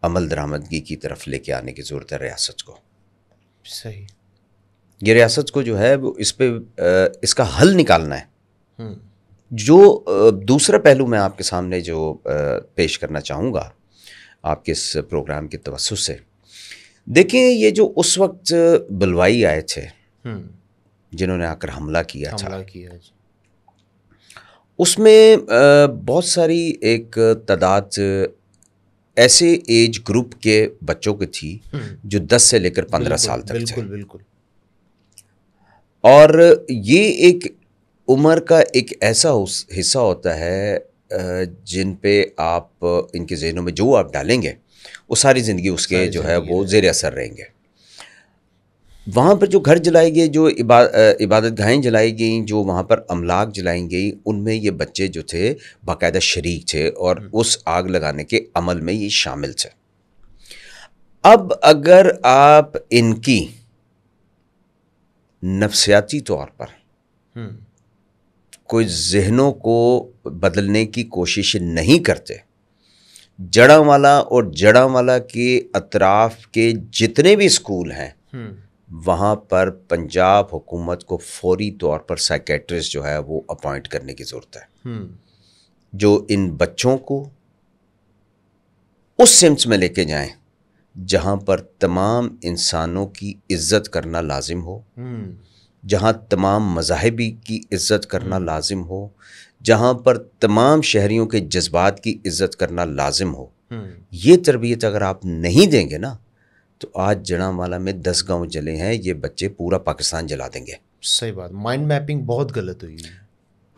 अमल दरामदगी की तरफ लेके आने की ज़रूरत है रियासत को सही ये रियासत को जो है वो इस पर इसका हल निकालना है जो दूसरा पहलू मैं आपके सामने जो पेश करना चाहूँगा आपके इस प्रोग्राम के तवसु से देखें ये जो उस वक्त बलवाई आए थे हम्म। जिन्होंने आकर हमला किया था उसमें बहुत सारी एक तादाद ऐसे एज ग्रुप के बच्चों की थी हम्म। जो 10 से लेकर 15 साल तक बिल्कुल, थे बिल्कुल और ये एक उम्र का एक ऐसा हिस्सा होता है जिन पे आप इनके जहनों में जो आप डालेंगे वो सारी ज़िंदगी उसके जो है वो ज़ेर असर रहेंगे वहाँ पर जो घर जलाए गए जो इबा, इबादत गाहें जलाई गई जो वहाँ पर अमलाक जलाई गई उनमें ये बच्चे जो थे बाकायदा शरीक थे और हम्म। उस आग लगाने के अमल में ये शामिल थे अब अगर आप इनकी नफसियाती तौर पर हम्म। कोई जहनों को बदलने की कोशिश नहीं करते जड़ावाला और जड़ावाला के अतराफ के जितने भी स्कूल हैं हम्म। वहाँ पर पंजाब हुकूमत को फौरी तौर पर साइकेट्रिस्ट जो है वो अपॉइंट करने की ज़रूरत है हम्म। जो इन बच्चों को उस सिम्स में लेके जाए जहाँ पर तमाम इंसानों की इज्जत करना लाजिम हो हम्म। जहाँ तमाम मजाहबी की इज्जत करना लाजिम हो जहाँ पर तमाम शहरीों के जज्बात की इज्जत करना लाजिम हो हम्म। ये तरबियत अगर आप नहीं देंगे ना तो आज जड़ावाला में दस गांव जले हैं ये बच्चे पूरा पाकिस्तान जला देंगे सही बात माइंड मैपिंग बहुत गलत हुई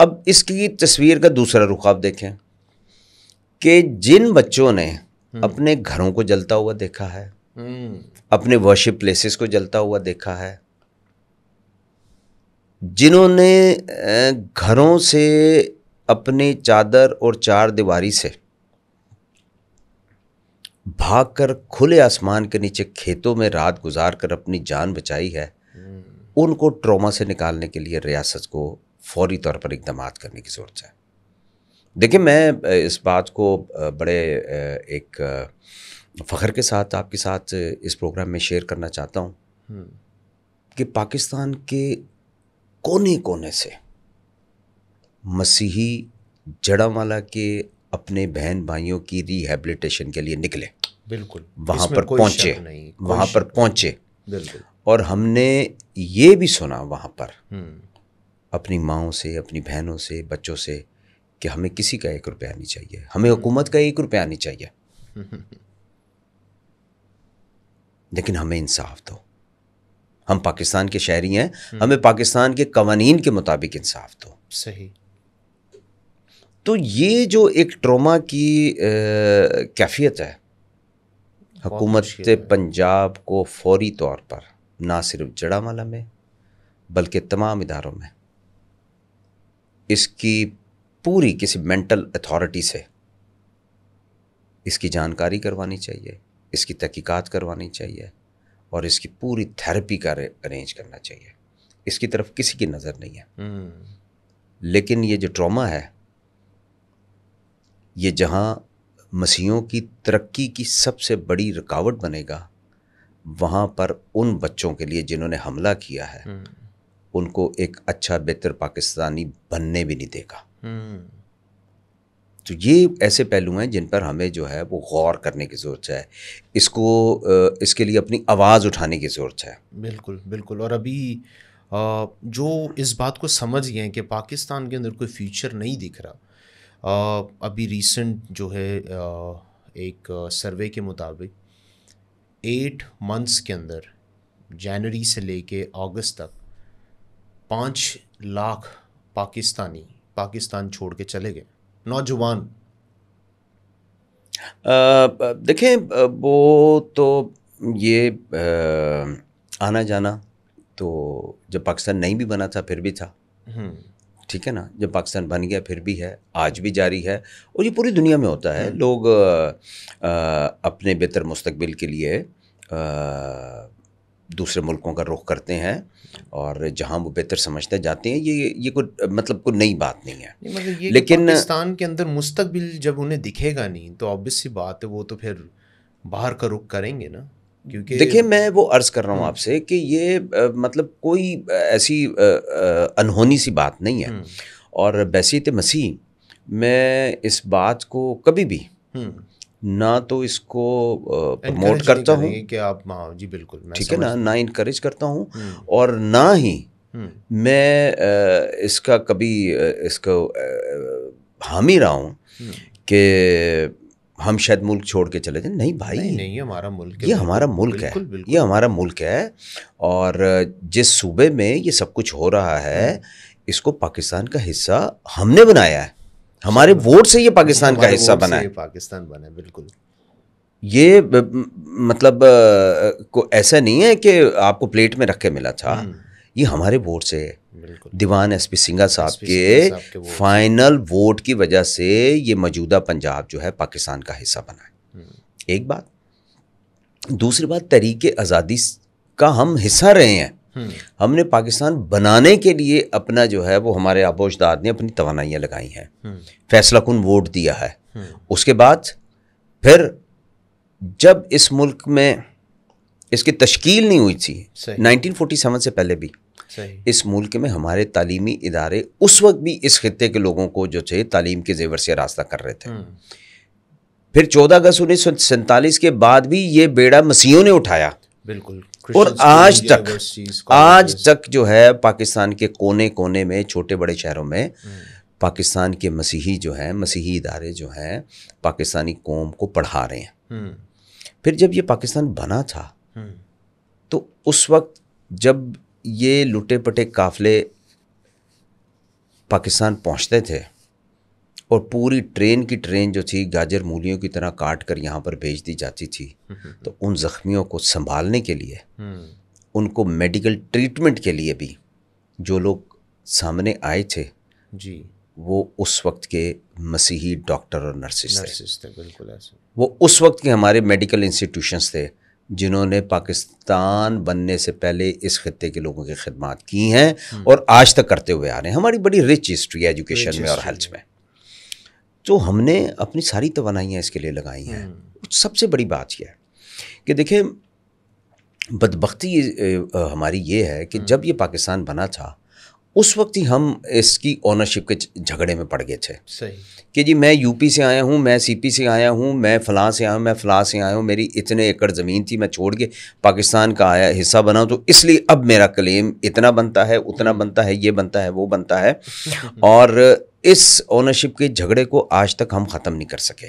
अब इसकी तस्वीर का दूसरा रुख आप देखें कि जिन बच्चों ने हम्म। अपने घरों को जलता हुआ देखा है हम्म। अपने वर्शिप प्लेसेस को जलता हुआ देखा है जिन्होंने घरों से अपने चादर और चार दीवारी से भागकर खुले आसमान के नीचे खेतों में रात गुजार कर अपनी जान बचाई है हम्म। उनको ट्रॉमा से निकालने के लिए रियासत को फौरी तौर पर इकदाम करने की ज़रूरत है देखिए मैं इस बात को बड़े एक फ़ख्र के साथ आपके साथ इस प्रोग्राम में शेयर करना चाहता हूँ हम्म। कि पाकिस्तान के कोने कोने से मसीही जड़ावाला के अपने बहन भाइयों की रिहेबिलिटेशन के लिए निकले बिल्कुल वहां पर नहीं वहां पर पहुंचे बिल्कुल और हमने ये भी सुना वहां पर हम्म। अपनी माओ से अपनी बहनों से बच्चों से कि हमें किसी का एक रुपया नहीं चाहिए हमें हम्म। हुकूमत का एक रुपया नहीं चाहिए हम्म। लेकिन हमें इंसाफ दो हम पाकिस्तान के शहरी हैं हम्म। हमें पाकिस्तान के कवानीन के मुताबिक इंसाफ दो सही तो ये जो एक ट्रोमा की कैफियत है हकूमत पंजाब को फौरी तौर पर ना सिर्फ माला में बल्कि तमाम इदारों में इसकी पूरी किसी मेंटल अथॉरिटी से इसकी जानकारी करवानी चाहिए इसकी तहकीकत करवानी चाहिए और इसकी पूरी थेरेपी का अरेंज करना चाहिए इसकी तरफ किसी की नज़र नहीं है हम्म। लेकिन ये जो ट्रॉमा है ये जहाँ मसीहों की तरक्की की सबसे बड़ी रुकावट बनेगा वहाँ पर उन बच्चों के लिए जिन्होंने हमला किया है हम्म। उनको एक अच्छा बेहतर पाकिस्तानी बनने भी नहीं देगा हम्म। तो ये ऐसे पहलू हैं जिन पर हमें जो है वो गौर करने की ज़रूरत है इसको इसके लिए अपनी आवाज़ उठाने की ज़रूरत है बिल्कुल बिल्कुल और अभी जो इस बात को समझ गए हैं कि पाकिस्तान के अंदर कोई फ्यूचर नहीं दिख रहा अभी रिसेंट जो है एक सर्वे के मुताबिक एट मंथ्स के अंदर जनवरी से लेके अगस्त तक पाँच लाख पाकिस्तानी पाकिस्तान छोड़ के चले गए नौजवान देखें वो तो ये आ, आना जाना तो जब पाकिस्तान नहीं भी बना था फिर भी था हम्म। ठीक है ना जब पाकिस्तान बन गया फिर भी है आज भी जारी है और ये पूरी दुनिया में होता है हम्म। लोग आ, अपने बेहतर मुस्तबिल के लिए आ, दूसरे मुल्कों का रुख करते हैं और जहाँ वो बेहतर समझते जाते हैं ये ये कोई मतलब कोई नई बात नहीं है नहीं, मतलब ये लेकिन पाकिस्तान के अंदर मुस्तबिल जब उन्हें दिखेगा नहीं तो ऑब्वियस सी बात है वो तो फिर बाहर का रुख करेंगे ना क्योंकि देखिए मैं वो अर्ज़ कर रहा हूँ हम्म। आपसे कि ये आ, मतलब कोई ऐसी आ, आ, अनहोनी सी बात नहीं है हम्म। और बैसीत मसीह मैं इस बात को कभी भी हम्म। ना तो इसको प्रमोट करता हूँ कि आप हाँ, जी बिल्कुल ठीक है ना ना इनक्रेज करता हूँ हम्म। और ना ही हम्म। मैं इसका कभी इसको हामी रहा हूँ हम्म। कि हम शायद मुल्क छोड़ के चले जाए नहीं भाई नहीं, नहीं हमारा मुल्क ये हमारा मुल्क है ये हमारा मुल्क है और जिस सूबे में ये सब कुछ हो रहा है इसको पाकिस्तान का हिस्सा हमने बनाया है हमारे वोट से ये पाकिस्तान का हिस्सा बना है पाकिस्तान बना है बिल्कुल ये मतलब को ऐसा नहीं है कि आपको प्लेट में रख के मिला था हम्म। ये हमारे वोट से दीवान एस पी सिंगा साहब के फाइनल वोट की वजह से ये मौजूदा पंजाब जो है पाकिस्तान का हिस्सा बना है हम्म। एक बात दूसरी बात तरीके आज़ादी का हम हिस्सा रहे हैं हमने पाकिस्तान बनाने के लिए अपना जो है वो हमारे आबोशदार ने अपनी तोानाइयाँ लगाई हैं फैसला कन वोट दिया है उसके बाद फिर जब इस मुल्क में इसकी तश्कील नहीं हुई थी 1947 से पहले भी इस मुल्क में हमारे तालीमी इदारे उस वक्त भी इस खत्े के लोगों को जो थे तालीम के जेवर से रास्ता कर रहे थे फिर चौदह अगस्त उन्नीस सौ के बाद भी ये बेड़ा मसीहों ने उठाया बिल्कुल और आज तक आज तक जो है पाकिस्तान के कोने कोने में छोटे बड़े शहरों में हम्म। पाकिस्तान के मसीही जो हैं मसीही इदारे जो हैं पाकिस्तानी कौम को पढ़ा रहे हैं हम्म। फिर जब ये पाकिस्तान बना था हम्म। तो उस वक्त जब ये लुटे पटे काफले पाकिस्तान पहुंचते थे और पूरी ट्रेन की ट्रेन जो थी गाजर मूलियों की तरह काट कर यहाँ पर भेज दी जाती थी तो उन ज़ख्मियों को संभालने के लिए उनको मेडिकल ट्रीटमेंट के लिए भी जो लोग सामने आए थे जी वो उस वक्त के मसीही डॉक्टर और नर्सिस थे, बिल्कुल ऐसे वो उस वक्त के हमारे मेडिकल इंस्टीट्यूशंस थे जिन्होंने पाकिस्तान बनने से पहले इस खत्े के लोगों की खिदमत की हैं हम्म। और आज तक करते हुए आ रहे हैं हमारी बड़ी रिच हिस्ट्री है एजुकेशन में और हेल्थ में जो हमने अपनी सारी तोनाइयाँ इसके लिए लगाई हैं हम्म। सबसे बड़ी बात यह है कि देखिए बदबख्ती हमारी ये है कि हम्म। जब ये पाकिस्तान बना था उस वक्त ही हम इसकी ओनरशिप के झगड़े में पड़ गए थे कि जी मैं यूपी से आया हूँ मैं सीपी से आया हूँ मैं फ़लाँ से आया हूँ मैं फ़लाँ से आया हूँ मेरी इतने एकड़ ज़मीन थी मैं छोड़ के पाकिस्तान का आया हिस्सा बनाऊँ तो इसलिए अब मेरा क्लेम इतना बनता है उतना बनता है ये बनता है वो बनता है (laughs) और इस ओनरशिप के झगड़े को आज तक हम ख़त्म नहीं कर सके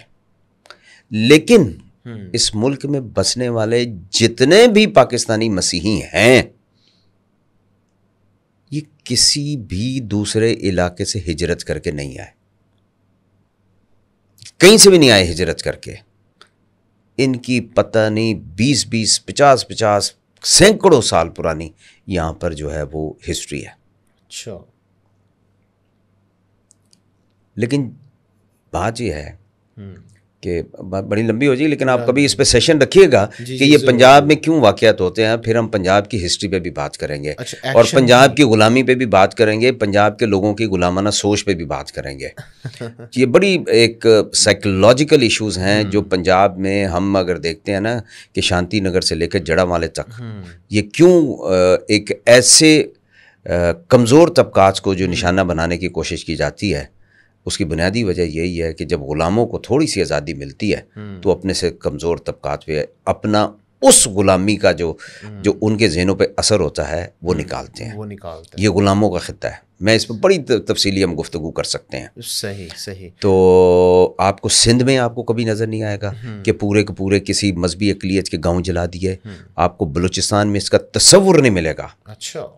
लेकिन हम्म। इस मुल्क में बसने वाले जितने भी पाकिस्तानी मसीही हैं ये किसी भी दूसरे इलाके से हिजरत करके नहीं आए कहीं से भी नहीं आए हिजरत करके इनकी पता नहीं बीस बीस पचास पचास सैकड़ों साल पुरानी यहां पर जो है वो हिस्ट्री है अच्छा लेकिन बात यह है हम्म। कि बड़ी लंबी हो जाएगी लेकिन आप हाँ कभी इस पर सेशन रखिएगा कि ये पंजाब में क्यों वाक़ होते हैं फिर हम पंजाब की हिस्ट्री पे भी बात करेंगे अच्छा, और पंजाब की ग़ुलामी पे भी बात करेंगे पंजाब के लोगों की ग़ुलामाना सोच पे भी बात करेंगे (laughs) ये बड़ी एक साइकोलॉजिकल इश्यूज़ हैं जो हम्म। पंजाब में हम अगर देखते हैं ना कि शांति नगर से लेकर जड़ा वाले तक हम्म। ये क्यों एक ऐसे कमज़ोर तबकात को जो निशाना बनाने की कोशिश की जाती है उसकी बुनियादी वजह यही है कि जब ग़ुलामों को थोड़ी सी आज़ादी मिलती है हम्म। तो अपने से कमज़ोर तबकात पे अपना उस ग़ुलामी का जो हम्म। जो उनके जहनों पे असर होता है वो हम्म। निकालते हैं वो निकालते हैं ये ग़ुलामों का ख़त्ता है मैं इस पर बड़ी तफसीली हम गुफ्तु कर सकते हैं सही सही तो आपको सिंध में आपको कभी नज़र नहीं आएगा कि पूरे के पूरे किसी मजहबी अकलीत के गांव जला दिए आपको बलूचिस्तान में इसका तस्वुर नहीं मिलेगा अच्छा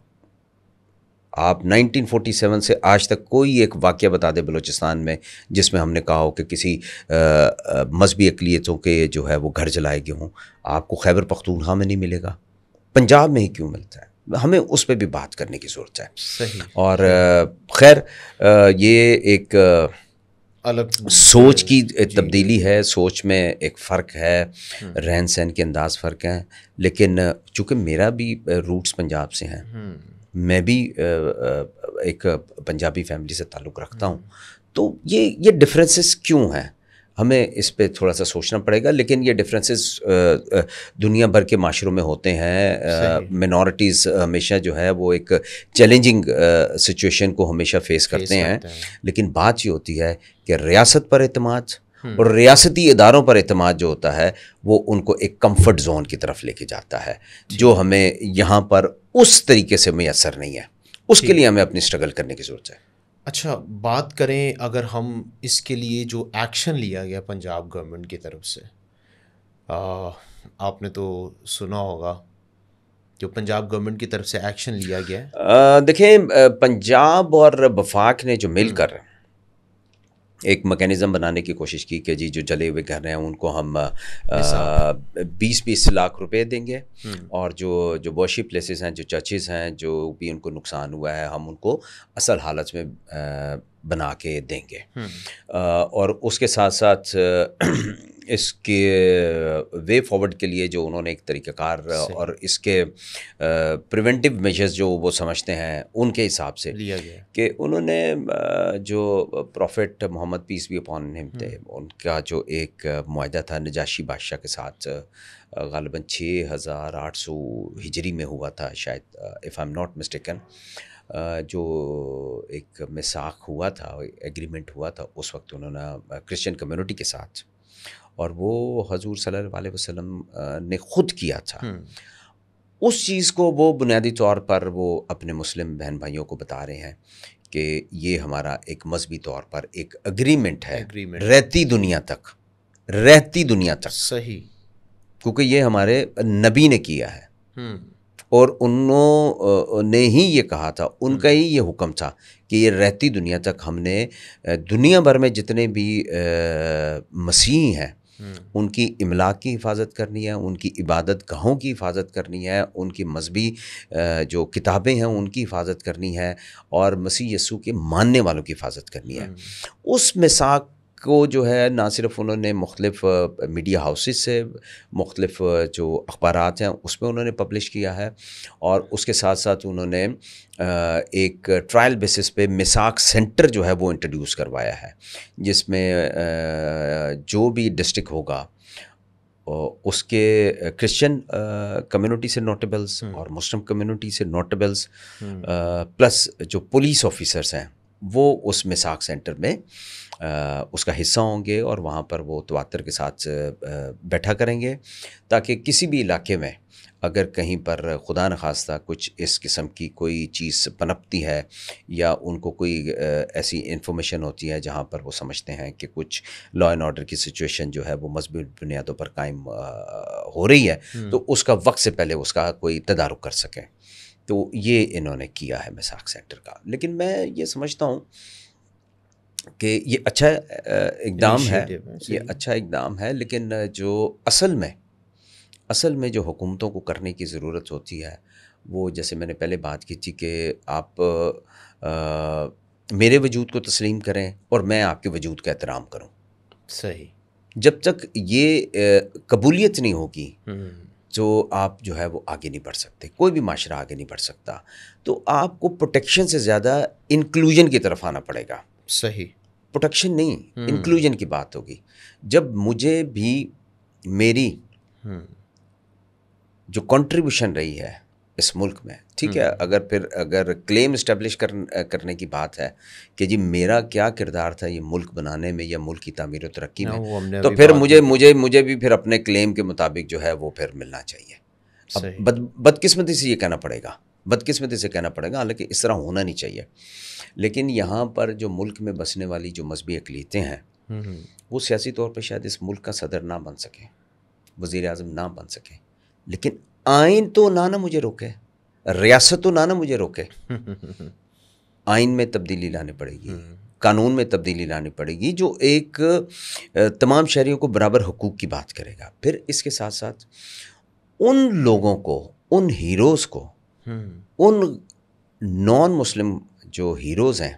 आप 1947 से आज तक कोई एक वाक्य बता दें बलूचिस्तान में जिसमें हमने कहा हो कि किसी मजहबी अकलीतों के जो है वो घर जलाए गए हों आपको खैबर पख्तूनहा में नहीं मिलेगा पंजाब में ही क्यों मिलता है हमें उस पर भी बात करने की ज़रूरत है सही और खैर ये एक अलग सोच की तब्दीली है सोच में एक फ़र्क है हम्म। रहन सहन के अंदाज फ़र्क हैं लेकिन चूँकि मेरा भी रूट्स पंजाब से हैं हम्म। मैं भी एक पंजाबी फैमिली से ताल्लुक़ रखता हूँ हम्म। तो ये ये डिफरेंसेस क्यों हैं हमें इस पर थोड़ा सा सोचना पड़ेगा लेकिन ये डिफरेंसेस दुनिया भर के माशरों में होते हैं मिनॉरिटीज़ हमेशा जो है वो एक चैलेंजिंग सिचुएशन को हमेशा फेस करते हैं हैं लेकिन बात ये होती है कि रियासत पर अतमाद और रियासती इदारों पर अतमाद जो होता है वो उनको एक कम्फर्ट जोन की तरफ लेके जाता है जो हमें यहाँ पर उस तरीके से मैसर नहीं है उसके लिए हमें अपनी स्ट्रगल करने की ज़रूरत है अच्छा बात करें अगर हम इसके लिए जो एक्शन लिया गया पंजाब गवर्नमेंट की तरफ से आ, आपने तो सुना होगा जो पंजाब गवर्नमेंट की तरफ से एक्शन लिया गया देखें पंजाब और वफाक ने जो मिलकर हम्म। एक मैकेनिज़्म बनाने की कोशिश की कि जी जो जले हुए घर हैं उनको हम बीस बीस लाख रुपए देंगे हम्म। और जो जो वर्शिप प्लेसेस हैं जो चर्चेज़ हैं जो भी उनको नुकसान हुआ है हम उनको असल हालत में आ, बना के देंगे हम्म। और उसके साथ साथ (clears throat) इसके वे फॉरवर्ड के लिए जो उन्होंने एक तरीक़ाकार और इसके प्रिवेंटिव मेजर्स जो वो समझते हैं उनके हिसाब से लिया गया कि उन्होंने जो prophet Mohammad peace be upon him थे हम्म। उनका जो एक माहा था नजाशी बादशाह के साथ गालबा छः हज़ार आठ सौ हिजरी में हुआ था शायद if I am not mistaken जो एक मिसाक हुआ था एग्रीमेंट हुआ था उस वक्त उन्होंने क्रिश्चियन कम्युनिटी के साथ और वो हजूर सल्लल्लाहु अलैहि वसल्लम ने ख़ुद किया था उस चीज़ को वो बुनियादी तौर पर वो अपने मुस्लिम बहन भाइयों को बता रहे हैं कि ये हमारा एक मजहबी तौर पर एक अग्रीमेंट है agreement. रहती दुनिया तक रहती दुनिया तक सही क्योंकि ये हमारे नबी ने किया है और उन्होंने ही ये कहा था उनका हम्म। ही ये हुक्म था कि ये रहती दुनिया तक हमने दुनिया भर में जितने भी मसीह हैं हम्म। उनकी इमलाक की हिफाजत करनी है उनकी इबादत गाहों की हिफाजत करनी है उनकी मजहबी जो किताबें हैं उनकी हिफाजत करनी है और मसीह यसू के मानने वालों की हिफाजत करनी है हम्म। उस मिसाक को जो है ना सिर्फ उन्होंने मुख्तलिफ मीडिया हाउसेस से मुख्तलिफ जो अखबार हैं उसमें उन्होंने पब्लिश किया है और उसके साथ साथ उन्होंने एक ट्रायल बेसिस पे मिसाक सेंटर जो है वो इंट्रोड्यूस करवाया है जिसमें जो भी डिस्ट्रिक्ट होगा उसके क्रिश्चियन कम्युनिटी से नोटेबल्स हम्म। और मुस्लिम कम्युनिटी से नोटेबल्स हम्म। प्लस जो पुलिस ऑफिसर्स हैं वो उस मिसाक सेंटर में आ, उसका हिस्सा होंगे और वहाँ पर वो तवातर के साथ बैठा करेंगे ताकि किसी भी इलाके में अगर कहीं पर खुदा न खास्ता कुछ इस किस्म की कोई चीज़ पनपती है या उनको कोई ऐसी इन्फॉर्मेशन होती है जहाँ पर वो समझते हैं कि कुछ लॉ एंड ऑर्डर की सिचुएशन जो है वो मजबूत बुनियादों पर कायम हो रही है तो उसका वक्त से पहले उसका कोई तदारुक कर सकें तो ये इन्होंने किया है मिसाक सेक्टर का लेकिन मैं ये समझता हूँ कि ये अच्छा इकदाम है ये अच्छा इकदाम है लेकिन जो असल में असल में जो हुकूमतों को करने की ज़रूरत होती है वो जैसे मैंने पहले बात की थी कि आप आ, मेरे वजूद को तस्लीम करें और मैं आपके वजूद का एहतराम करूँ सही जब तक ये कबूलियत नहीं होगी हम्म। तो आप जो है वो आगे नहीं बढ़ सकते कोई भी माशरा आगे नहीं बढ़ सकता तो आपको प्रोटेक्शन से ज़्यादा इंक्लूजन की तरफ आना पड़ेगा सही प्रोटेक्शन नहीं इंक्लूजन हम्म। की बात होगी जब मुझे भी मेरी हम्म। जो कंट्रीब्यूशन रही है इस मुल्क में ठीक है हम्म। अगर फिर अगर क्लेम इस्टेब्लिश कर, करने की बात है कि जी मेरा क्या किरदार था ये मुल्क बनाने में या मुल्क की तमीर तरक्की में तो फिर मुझे मुझे मुझे भी फिर अपने क्लेम के मुताबिक जो है वो फिर मिलना चाहिए अब बद बदकिस्मती से ये कहना पड़ेगा बदकिस्मती से कहना पड़ेगा हालांकि इस तरह होना नहीं चाहिए लेकिन यहाँ पर जो मुल्क में बसने वाली जो मजहबी अकलीतें हैं हम्म, हम्म। वो सियासी तौर पर शायद इस मुल्क का सदर ना बन सकें वज़ी अजम ना बन सकें लेकिन आइन तो ना ना मुझे रोके रियासत तो ना ना मुझे रोके (laughs) आइन में तब्दीली लानी पड़ेगी हम्म। कानून में तब्दीली लानी पड़ेगी जो एक तमाम शहरीों को बराबर हकूक़ की बात करेगा फिर इसके साथ साथ उन लोगों को उन हीरोज़ को हम्म। उन नॉन मुस्लिम जो हीरोज़ हैं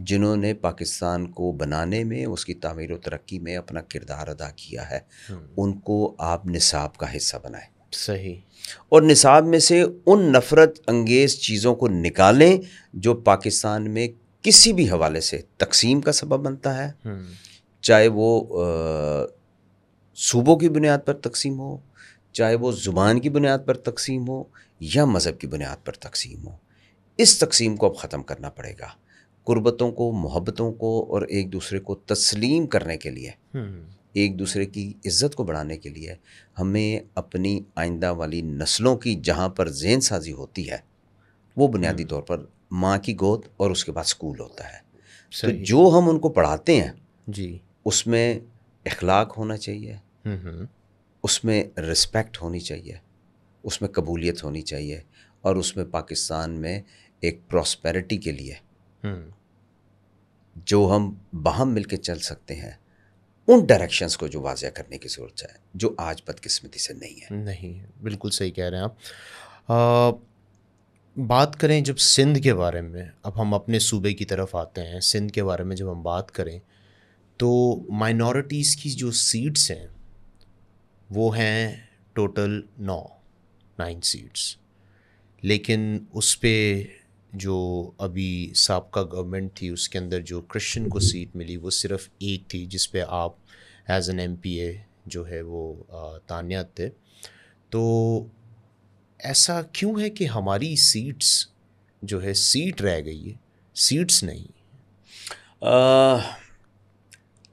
जिन्होंने पाकिस्तान को बनाने में उसकी तमीर व तरक्की में अपना किरदार अदा किया है हम्म। उनको आप निसाब का हिस्सा बनाएं सही और निसाब में से उन नफ़रत अंगेज़ चीज़ों को निकालें जो पाकिस्तान में किसी भी हवाले से तकसीम का सबब बनता है हम्म। चाहे वो सूबों की बुनियाद पर तकसीम हो चाहे वो ज़ुबान की बुनियाद पर तकसीम हो या मज़हब की बुनियाद पर तकसीम हो इस तकसीम को अब ख़त्म करना पड़ेगा कुर्बतों को मोहब्बतों को और एक दूसरे को तस्लीम करने के लिए हम्म। एक दूसरे की इज़्ज़त को बढ़ाने के लिए हमें अपनी आइंदा वाली नस्लों की जहाँ पर जेन साजी होती है वो बुनियादी हम्म। तौर पर माँ की गोद और उसके बाद स्कूल होता है तो जो हम उनको पढ़ाते हैं जी उसमें अखलाक होना चाहिए हम्म, हम्म। उसमें रिस्पेक्ट होनी चाहिए उसमें कबूलियत होनी चाहिए और उसमें पाकिस्तान में एक प्रॉस्पेरिटी के लिए जो हम बाहम मिलके चल सकते हैं उन डायरेक्शंस को जो वाजिया करने की ज़रूरत है जो आज बदकिस्मती से नहीं है नहीं बिल्कुल सही कह रहे हैं आप बात करें जब सिंध के बारे में अब हम अपने सूबे की तरफ आते हैं सिंध के बारे में जब हम बात करें तो माइनॉरिटीज़ की जो सीट्स हैं वो हैं टोटल नौ नाइन सीट्स लेकिन उस पर जो अभी सबका गवर्नमेंट थी उसके अंदर जो क्रिश्चन को सीट मिली वो सिर्फ एक थी जिस पे आप एज एन एम जो है वो तानियात थे तो ऐसा क्यों है कि हमारी सीट्स जो है सीट रह गई है सीट्स नहीं आ,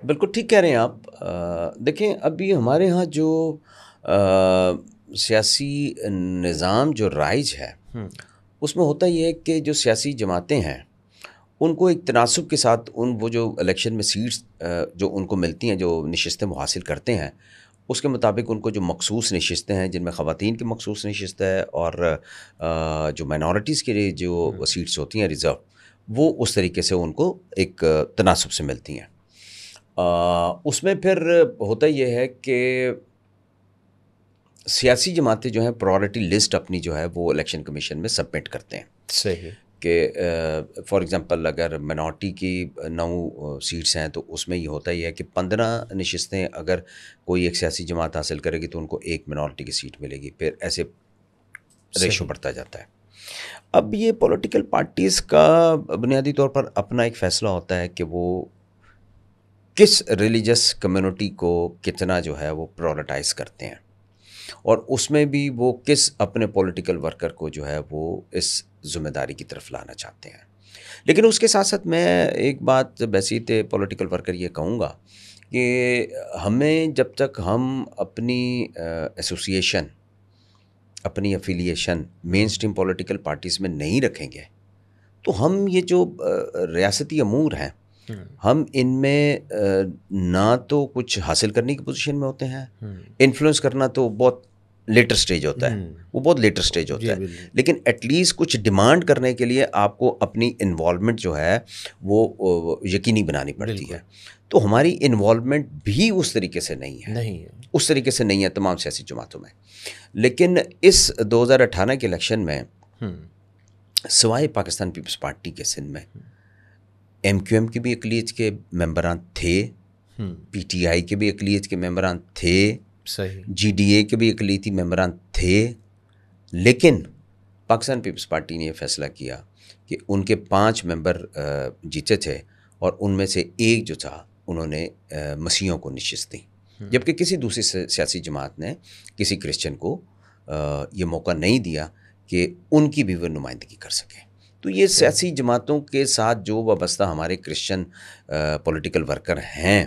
बिल्कुल ठीक कह रहे हैं आप आ, देखें अभी हमारे यहाँ जो आ, सियासी निज़ाम जो राइज है हम्म। उसमें होता यह है कि जो सियासी जमातें हैं उनको एक तनासब के साथ उन वो जो इलेक्शन में सीट्स जो उनको मिलती हैं जो नशस्तें वो हासिल करते हैं उसके मुताबिक उनको जो मखसूस नशस्तें हैं जिनमें ख़वान की मखसूस नशस्त है और जो माइनॉरिटीज़ के लिए जो सीट्स हम्म। होती हैं रिज़र्व वो उस तरीके से उनको एक तनासब से मिलती हैं उसमें फिर होता यह है कि सियासी जमातें जो हैं प्रायोरिटी लिस्ट अपनी जो है वो इलेक्शन कमीशन में सबमिट करते हैं सही कि फॉर एग्ज़ाम्पल अगर मिनार्टी की नौ सीट्स हैं तो उसमें ये होता ही है कि पंद्रह नशस्तें अगर कोई एक सियासी जमात हासिल करेगी तो उनको एक मिनार्टी की सीट मिलेगी फिर ऐसे रेशो बढ़ता जाता है अब ये पॉलिटिकल पार्टीज़ का बुनियादी तौर पर अपना एक फ़ैसला होता है कि वो किस रिलीजस कम्युनिटी को कितना जो है वो प्रायोरिटाइज़ करते हैं और उसमें भी वो किस अपने पॉलिटिकल वर्कर को जो है वो इस जिम्मेदारी की तरफ लाना चाहते हैं लेकिन उसके साथ साथ मैं एक बात बसीत पॉलिटिकल वर्कर ये कहूँगा कि हमें जब तक हम अपनी एसोसिएशन अपनी affiliation mainstream political parties में नहीं रखेंगे तो हम ये जो रियासती अमूर हैं हम्म। हम इनमें ना तो कुछ हासिल करने की पोजीशन में होते हैं इन्फ्लुएंस हम्म। करना तो बहुत लेटर स्टेज होता है हम्म। वो बहुत लेटर स्टेज होता है लेकिन एटलीस्ट कुछ डिमांड करने के लिए आपको अपनी इन्वॉलमेंट जो है वो यकीनी बनानी पड़ती है तो हमारी इन्वॉलमेंट भी उस तरीके से नहीं है नहीं है उस तरीके से नहीं है तमाम सियासी जमातों में लेकिन इस 2018 के इलेक्शन में सिवाय पाकिस्तान पीपल्स पार्टी के सिंध में एम क्यू एम के भी अकलीज के मेम्बरान थे पी टी आई के भी अकलीज के मेम्बरान थे सही जी डी ए के भी अकलीती मेम्बरान थे लेकिन पाकिस्तान पीपल्स पार्टी ने यह फैसला किया कि उनके पाँच मेंबर जीते थे और उनमें से एक जो था उन्होंने मसीहों को नशस्त दी हम्म। जबकि किसी दूसरी सियासी जमात ने किसी क्रिश्चियन को ये मौका नहीं दिया कि उनकी भी वह नुमाइंदगी कर सकें तो ये सियासी जमातों के साथ जो वाबस्ता हमारे क्रिश्चन पॉलिटिकल वर्कर हैं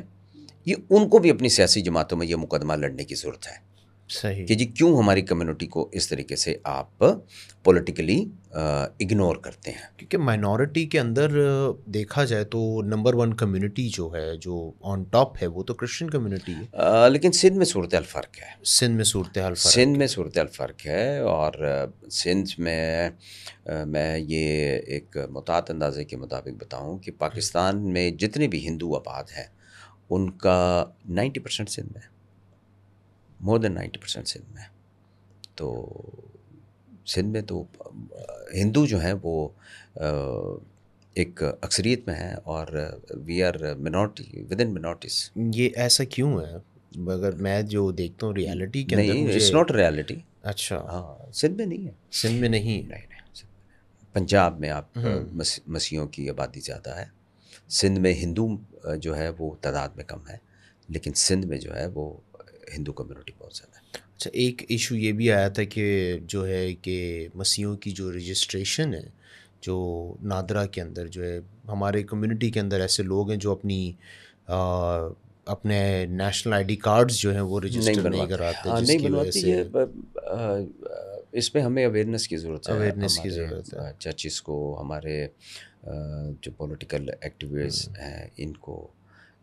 ये उनको भी अपनी सियासी जमातों में ये मुकदमा लड़ने की ज़रूरत है सही कि जी क्यों हमारी कम्युनिटी को इस तरीके से आप पॉलिटिकली इग्नोर करते हैं क्योंकि माइनॉरिटी के अंदर देखा जाए तो नंबर वन कम्युनिटी जो है जो ऑन टॉप है वो तो क्रिश्चियन कम्युनिटी है आ, लेकिन सिंध में सूरत फ़र्क है सिंध में सूरत सिंध में सूरत फ़र्क है और सिंध में मैं ये एक मुतात अंदाज़े के मुताबिक बताऊँ कि पाकिस्तान में जितने भी हिंदू आबाद हैं उनका नाइन्टी परसेंट सिंध में है more than ninety percent Sindh में तो सिंध में तो हिंदू जो हैं वो एक अक्सरियत में हैं और we are minority within minorities ये ऐसा क्यों है अगर मैं जो देखता हूँ रियलिटी के नहीं इट्स नॉट रियलिटी अच्छा हाँ सिंध में नहीं है सिंध में नहीं नहीं नहीं पंजाब में आप हम्म। मस, मसीहों की आबादी ज़्यादा है सिंध में हिंदू जो है वो तादाद में कम है लेकिन सिंध में जो है वो हिंदू कम्युनिटी बहुत ज़्यादा है अच्छा एक इशू ये भी आया था कि जो है कि मसीहों की जो रजिस्ट्रेशन है जो नादरा के अंदर जो है हमारे कम्युनिटी के अंदर ऐसे लोग हैं जो अपनी आ, अपने नेशनल आईडी कार्ड्स जो हैं वो रजिस्टर नहीं कराते नहीं बनवाते हाँ, इस पर हमें अवेयरनेस की ज़रूरत है अवेयरनेस की ज़रूरत है चर्चिस को हमारे जो पॉलिटिकल एक्टिविस्ट हम्म। हैं इनको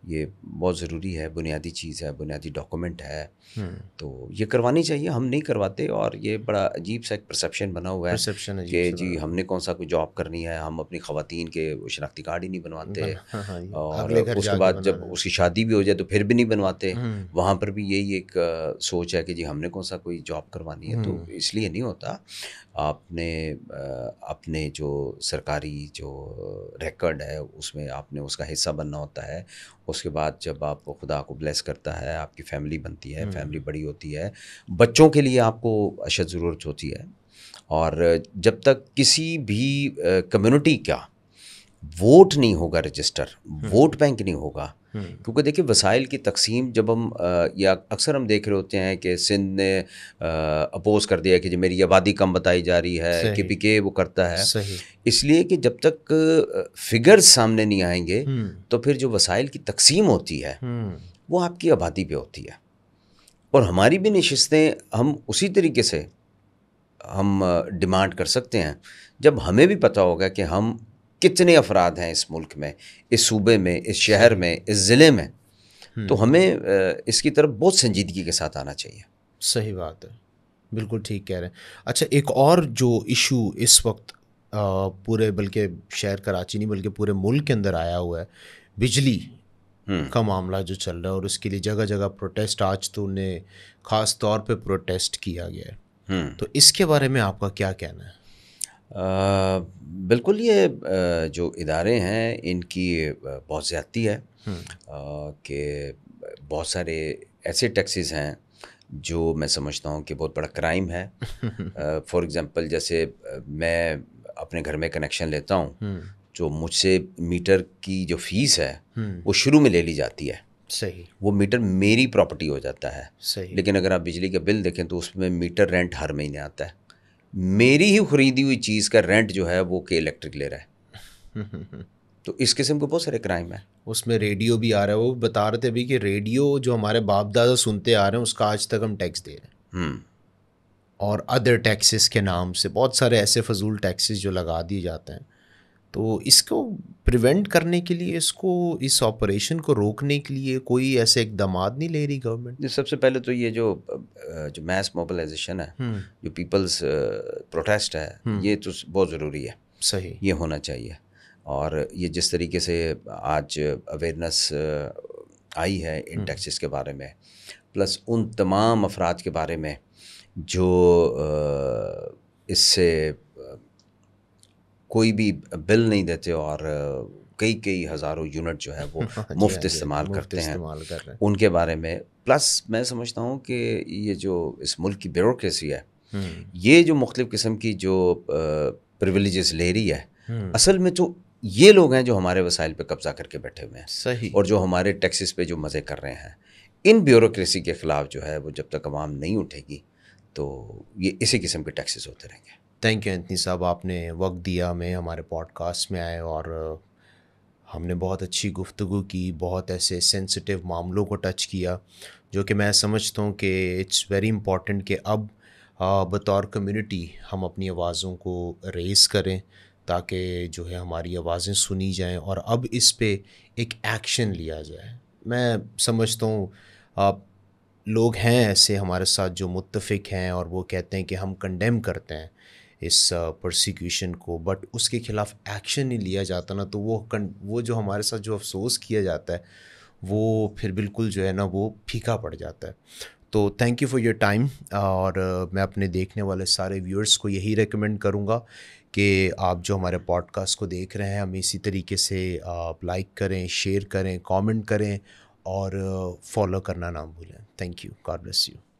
ये बहुत ज़रूरी है बुनियादी चीज़ है बुनियादी डॉक्यूमेंट है हम्म। तो ये करवानी चाहिए हम नहीं करवाते और ये बड़ा अजीब सा एक परसेप्शन बना हुआ है कि जी हमने कौन सा कोई जॉब करनी है हम अपनी खातन के शनाख्ती कार्ड ही नहीं बनवाते हाँ, हाँ, और उसके बाद जब उसकी शादी भी हो जाए तो फिर भी नहीं बनवाते हम्म। वहाँ पर भी यही एक सोच है कि जी हमने कौन सा कोई जॉब करवानी है तो हम्म। इसलिए नहीं होता आपने अपने जो सरकारी जो रिकॉर्ड है उसमें आपने उसका हिस्सा बनना होता है उसके बाद जब आप खुदा को ब्लेस करता है आपकी फैमिली बनती है फैमिली बड़ी होती है बच्चों के लिए आपको अशद ज़रूरत होती है और जब तक किसी भी कम्युनिटी का वोट नहीं होगा रजिस्टर वोट बैंक नहीं होगा क्योंकि देखिए वसाइल की तकसीम जब हम या अक्सर हम देख रहे होते हैं कि सिंध ने अपोज कर दिया कि जो मेरी आबादी कम बताई जा रही है के पी के वो करता है इसलिए कि जब तक फिगर्स सामने नहीं आएंगे हम्म। तो फिर जो वसाइल की तकसीम होती है हम्म। वो आपकी आबादी पे होती है और हमारी भी नशस्तें हम उसी तरीके से हम डिमांड कर सकते हैं जब हमें भी पता होगा कि हम कितने अफराद हैं इस मुल्क में इस सूबे में इस शहर में इस ज़िले में हम्म। तो हमें इसकी तरफ बहुत संजीदगी के साथ आना चाहिए सही बात है बिल्कुल ठीक कह रहे हैं अच्छा एक और जो इशू इस वक्त पूरे बल्कि शहर कराची नहीं बल्कि पूरे मुल्क के अंदर आया हुआ है बिजली हम्म। का मामला जो चल रहा है और उसके लिए जगह जगह प्रोटेस्ट आज तो उन्हें ख़ास तौर पे प्रोटेस्ट किया गया है हम्म। तो इसके बारे में आपका क्या कहना है बिल्कुल ये जो इदारे हैं इनकी बहुत ज़्यादती है हम्म। कि बहुत सारे ऐसे टैक्सेस हैं जो मैं समझता हूँ कि बहुत बड़ा क्राइम है (laughs) फॉर एग्ज़ाम्पल जैसे मैं अपने घर में कनेक्शन लेता हूँ हम्म। जो मुझसे मीटर की जो फीस है हम्म। वो शुरू में ले ली जाती है सही वो मीटर मेरी प्रॉपर्टी हो जाता है सही लेकिन अगर आप बिजली का बिल देखें तो उसमें मीटर रेंट हर महीने आता है मेरी ही खरीदी हुई चीज़ का रेंट जो है वो के इलेक्ट्रिक ले रहा है (laughs) तो इस किस्म के बहुत सारे क्राइम है उसमें रेडियो भी आ रहा है वो बता रहे थे अभी कि रेडियो जो हमारे बाप दादा सुनते आ रहे हैं उसका आज तक हम टैक्स दे रहे हैं हम्म। और अदर टैक्सेस के नाम से बहुत सारे ऐसे फजूल टैक्सेस जो लगा दिए जाते हैं तो इसको प्रिवेंट करने के लिए इसको इस ऑपरेशन को रोकने के लिए कोई ऐसे इकदाम नहीं ले रही गवर्नमेंट सबसे पहले तो ये जो जो मैस मोबलाइजेशन है हम्म। जो पीपल्स प्रोटेस्ट है हम्म। ये तो बहुत ज़रूरी है सही ये होना चाहिए और ये जिस तरीके से आज अवेयरनेस आई है इन टैक्सेस हम्म। के बारे में प्लस उन तमाम अफराद के बारे में जो इससे कोई भी बिल नहीं देते और कई कई हज़ारों यूनिट जो है वो (laughs) हाँ मुफ्त इस्तेमाल करते हैं उनके बारे में प्लस मैं समझता हूँ कि ये जो इस मुल्क की ब्यूरोसी है हम्म। ये जो मुख्तु किस्म की जो प्रिविलेज ले रही है हम्म। असल में तो ये लोग हैं जो हमारे वसाइल पे कब्जा करके बैठे हुए हैं सही और जो हमारे टैक्सेस पे जो मज़े कर रहे हैं इन ब्यूरोसी के ख़िलाफ़ जो है वो जब तक आवाम नहीं उठेगी तो ये इसी किस्म के टैक्सेस होते रहेंगे थैंक यू एंथनी साहब आपने वक्त दिया हमें हमारे पॉडकास्ट में आए और हमने बहुत अच्छी गुफ्तु की बहुत ऐसे सेंसिटिव मामलों को टच किया जो कि मैं समझता हूँ कि इट्स वेरी इम्पॉर्टेंट कि अब बतौर कम्युनिटी हम अपनी आवाज़ों को रेस करें ताकि जो है हमारी आवाज़ें सुनी जाएं और अब इस पर एक एक्शन लिया जाए मैं समझता हूँ आप लोग हैं ऐसे हमारे साथ जो मुतफिक हैं और वो कहते हैं कि हम कंडेम करते हैं इस प्रोसिक्यूशन को बट उसके खिलाफ एक्शन नहीं लिया जाता ना तो वो कन वो जो हमारे साथ जो अफसोस किया जाता है वो फिर बिल्कुल जो है ना वो फीका पड़ जाता है तो thank you for your time और मैं अपने देखने वाले सारे व्यूअर्स को यही रेकमेंड करूँगा कि आप जो हमारे पॉडकास्ट को देख रहे हैं हमें इसी तरीके से आप लाइक करें शेयर करें कमेंट करें और फॉलो करना ना भूलें thank you God bless you